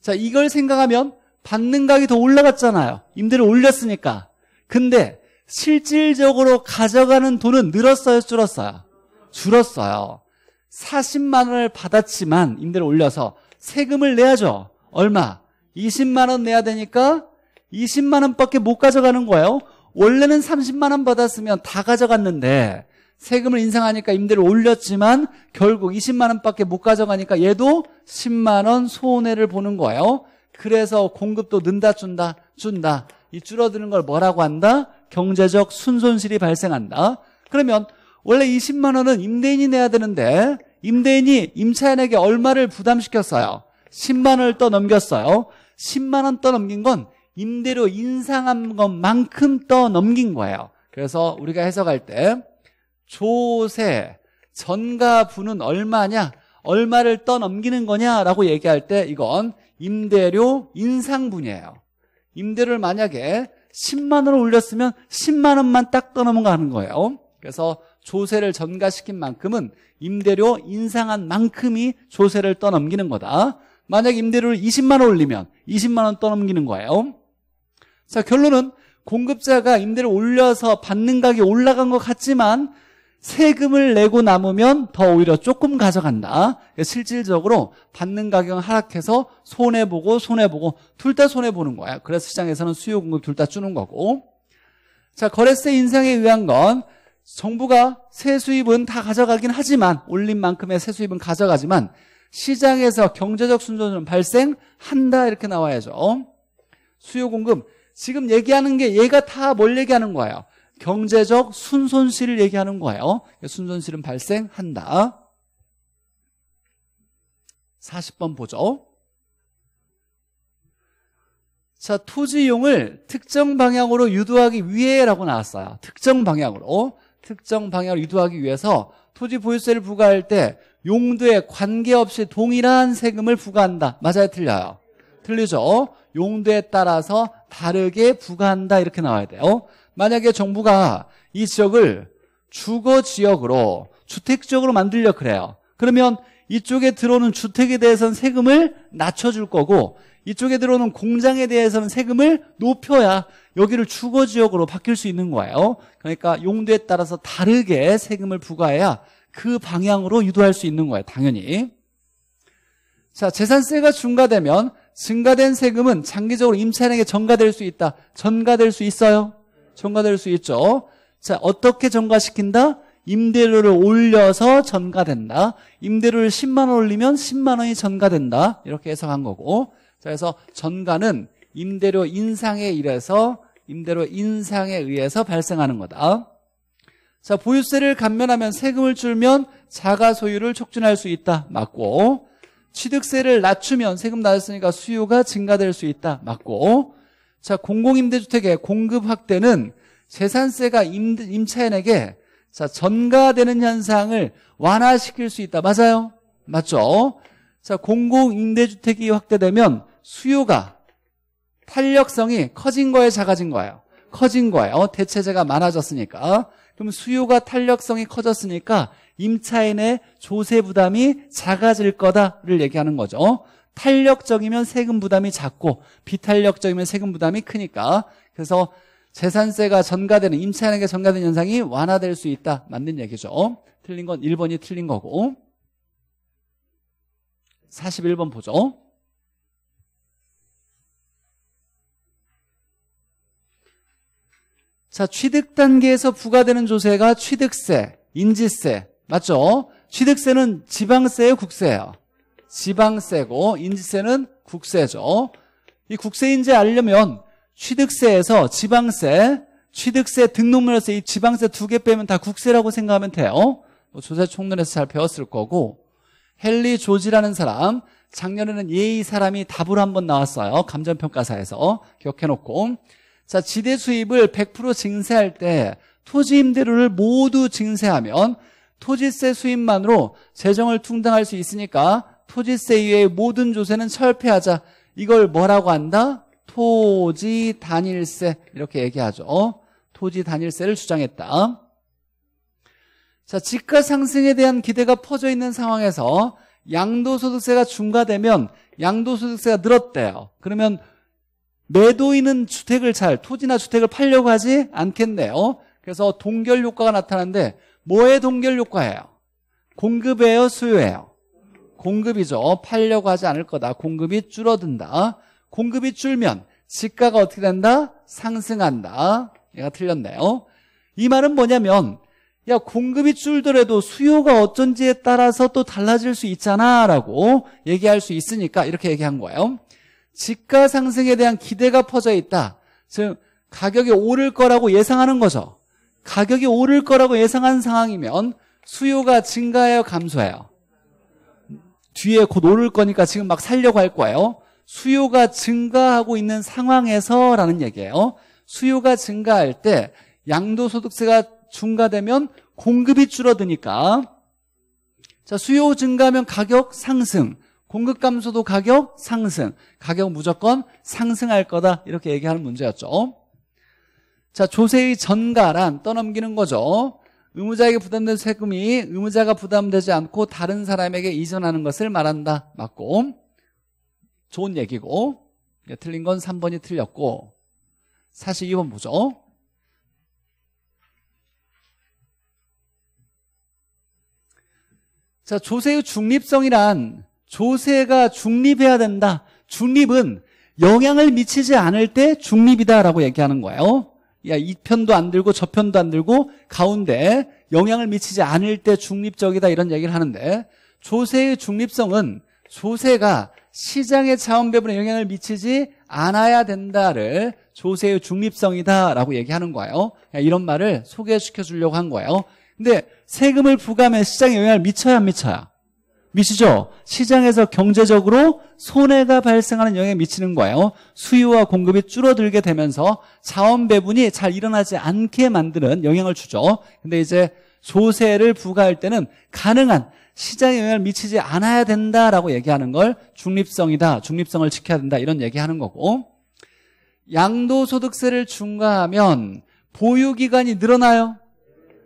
자, 이걸 생각하면 받는 가격이 더 올라갔잖아요. 임대를 올렸으니까. 근데 실질적으로 가져가는 돈은 늘었어요, 줄었어요? 줄었어요. 40만 원을 받았지만 임대를 올려서 세금을 내야죠. 얼마? 20만 원 내야 되니까 20만 원밖에 못 가져가는 거예요. 원래는 30만 원 받았으면 다 가져갔는데 세금을 인상하니까 임대를 올렸지만 결국 20만 원밖에 못 가져가니까 얘도 10만 원 손해를 보는 거예요. 그래서 공급도 는다 준다 준다 이 줄어드는 걸 뭐라고 한다? 경제적 순손실이 발생한다. 그러면 원래 20만 원은 임대인이 내야 되는데 임대인이 임차인에게 얼마를 부담시켰어요? 10만 원을 떠넘겼어요. 10만 원 떠넘긴 건 임대료 인상한 것만큼 떠넘긴 거예요. 그래서 우리가 해석할 때 조세, 전가분은 얼마냐, 얼마를 떠넘기는 거냐라고 얘기할 때 이건 임대료 인상분이에요. 임대료를 만약에 10만 원을 올렸으면 10만 원만 딱 떠넘어가는 거예요. 그래서 조세를 전가시킨 만큼은 임대료 인상한 만큼이 조세를 떠넘기는 거다. 만약 임대료를 20만 원 올리면 20만 원 떠넘기는 거예요. 자, 결론은 공급자가 임대를 올려서 받는 가격이 올라간 것 같지만 세금을 내고 남으면 더 오히려 조금 가져간다. 그러니까 실질적으로 받는 가격은 하락해서 손해보고 손해보고 둘 다 손해보는 거야. 그래서 시장에서는 수요 공급 둘 다 주는 거고. 자, 거래세 인상에 의한 건 정부가 세수입은 다 가져가긴 하지만 올린 만큼의 세수입은 가져가지만 시장에서 경제적 순조는 발생한다 이렇게 나와야죠. 수요 공급 지금 얘기하는 게 얘가 다 뭘 얘기하는 거예요? 경제적 순손실을 얘기하는 거예요. 순손실은 발생한다. 40번 보죠. 자, 토지용을 특정 방향으로 유도하기 위해라고 나왔어요. 특정 방향으로. 특정 방향으로 유도하기 위해서 토지 보유세를 부과할 때 용도에 관계없이 동일한 세금을 부과한다. 맞아요? 틀려요? 틀리죠. 용도에 따라서 다르게 부과한다 이렇게 나와야 돼요. 만약에 정부가 이 지역을 주거 지역으로 주택 지역으로 만들려 그래요. 그러면 이쪽에 들어오는 주택에 대해서는 세금을 낮춰줄 거고 이쪽에 들어오는 공장에 대해서는 세금을 높여야 여기를 주거 지역으로 바뀔 수 있는 거예요. 그러니까 용도에 따라서 다르게 세금을 부과해야 그 방향으로 유도할 수 있는 거예요. 당연히. 자, 재산세가 중과되면 증가된 세금은 장기적으로 임차인에게 전가될 수 있다. 전가될 수 있어요? 전가될 수 있죠. 자, 어떻게 전가시킨다? 임대료를 올려서 전가된다. 임대료를 10만 원 올리면 10만 원이 전가된다. 이렇게 해석한 거고. 자, 그래서 전가는 임대료 인상에 이래서 임대료 인상에 의해서 발생하는 거다. 자, 보유세를 감면하면 세금을 줄면 자가 소유를 촉진할 수 있다. 맞고. 취득세를 낮추면 세금 낮았으니까 수요가 증가될 수 있다. 맞고. 자, 공공임대주택의 공급 확대는 재산세가 임, 임차인에게 자, 전가되는 현상을 완화시킬 수 있다. 맞아요? 맞죠? 자, 공공임대주택이 확대되면 수요가 탄력성이 커진 거예요, 작아진 거예요? 커진 거예요. 대체재가 많아졌으니까. 그럼 수요가 탄력성이 커졌으니까 임차인의 조세 부담이 작아질 거다를 얘기하는 거죠. 어? 탄력적이면 세금 부담이 작고 비탄력적이면 세금 부담이 크니까 그래서 재산세가 전가되는 임차인에게 전가되는 현상이 완화될 수 있다 맞는 얘기죠 어? 틀린 건 1번이 틀린 거고 41번 보죠 어? 자 취득 단계에서 부과되는 조세가 취득세, 인지세, 맞죠? 취득세는 지방세예 국세예요? 지방세고 인지세는 국세죠. 이 국세인지 알려면 취득세에서 지방세, 취득세 등록물에서 이 지방세 두 개 빼면 다 국세라고 생각하면 돼요. 뭐 조세 총론에서 잘 배웠을 거고 헨리 조지라는 사람 작년에는 예의 사람이 답을 한번 나왔어요. 감정평가사에서 기억해놓고 자 지대 수입을 100% 증세할 때 토지 임대료를 모두 증세하면 토지세 수입만으로 재정을 퉁당할 수 있으니까 토지세 이외의 모든 조세는 철폐하자. 이걸 뭐라고 한다? 토지 단일세 이렇게 얘기하죠. 토지 단일세를 주장했다. 자, 집가 상승에 대한 기대가 퍼져 있는 상황에서 양도소득세가 중과되면 양도소득세가 늘었대요. 그러면 매도인은 주택을 잘 토지나 주택을 팔려고 하지 않겠네요. 그래서 동결 효과가 나타나는데 뭐의 동결 효과예요? 공급이에요? 수요예요? 공급이죠. 팔려고 하지 않을 거다. 공급이 줄어든다. 공급이 줄면 지가가 어떻게 된다? 상승한다. 얘가 틀렸네요. 이 말은 뭐냐면 야 공급이 줄더라도 수요가 어쩐지에 따라서 또 달라질 수 있잖아 라고 얘기할 수 있으니까 이렇게 얘기한 거예요. 지가 상승에 대한 기대가 퍼져 있다. 즉 가격이 오를 거라고 예상하는 거죠. 가격이 오를 거라고 예상한 상황이면 수요가 증가해요, 감소해요? 뒤에 곧 오를 거니까 지금 막 살려고 할 거예요. 수요가 증가하고 있는 상황에서라는 얘기예요. 수요가 증가할 때 양도소득세가 증가되면 공급이 줄어드니까 자 수요 증가면 하 가격 상승 공급 감소도 가격 상승 가격 무조건 상승할 거다 이렇게 얘기하는 문제였죠 자, 조세의 전가란 떠넘기는 거죠. 의무자에게 부담된 세금이 의무자가 부담되지 않고 다른 사람에게 이전하는 것을 말한다. 맞고. 좋은 얘기고. 그러니까 틀린 건 3번이 틀렸고. 사실 2번 보죠. 자, 조세의 중립성이란 조세가 중립해야 된다. 중립은 영향을 미치지 않을 때 중립이다라고 얘기하는 거예요. 야, 이 편도 안 들고 저 편도 안 들고 가운데 영향을 미치지 않을 때 중립적이다 이런 얘기를 하는데 조세의 중립성은 조세가 시장의 자원 배분에 영향을 미치지 않아야 된다를 조세의 중립성이다라고 얘기하는 거예요. 이런 말을 소개시켜 주려고 한 거예요. 근데 세금을 부과하면 시장에 영향을 미쳐야 안미쳐요 미치죠? 시장에서 경제적으로 손해가 발생하는 영향이 미치는 거예요. 수요와 공급이 줄어들게 되면서 자원 배분이 잘 일어나지 않게 만드는 영향을 주죠. 근데 이제 조세를 부과할 때는 가능한 시장에 영향을 미치지 않아야 된다라고 얘기하는 걸 중립성이다, 중립성을 지켜야 된다 이런 얘기하는 거고 양도소득세를 중과하면 보유기간이 늘어나요?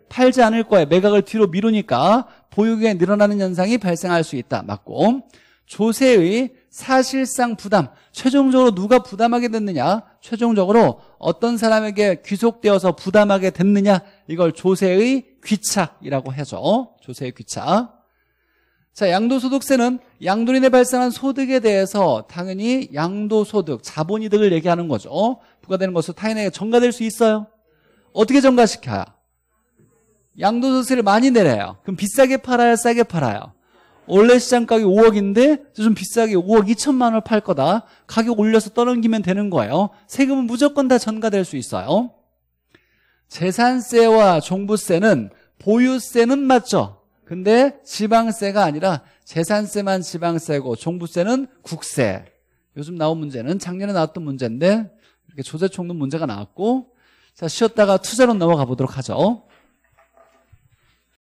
팔지 않을 거예요. 매각을 뒤로 미루니까 보육에 늘어나는 현상이 발생할 수 있다. 맞고 조세의 사실상 부담 최종적으로 누가 부담하게 됐느냐 최종적으로 어떤 사람에게 귀속되어서 부담하게 됐느냐 이걸 조세의 귀착이라고해서 조세의 귀착자 양도소득세는 양도인에 발생한 소득에 대해서 당연히 양도소득 자본이득을 얘기하는 거죠 부과되는 것으 타인에게 전가될 수 있어요 어떻게 전가시켜야 양도소세를 많이 내려요. 그럼 비싸게 팔아요, 싸게 팔아요? 원래 시장 가격 5억인데 좀 비싸게 5억 2천만 원을 팔 거다. 가격 올려서 떠넘기면 되는 거예요. 세금은 무조건 다 전가될 수 있어요. 재산세와 종부세는 보유세는 맞죠. 근데 지방세가 아니라 재산세만 지방세고 종부세는 국세. 요즘 나온 문제는 작년에 나왔던 문제인데 이렇게 조세 총론 문제가 나왔고 자 쉬었다가 투자로 넘어가 보도록 하죠.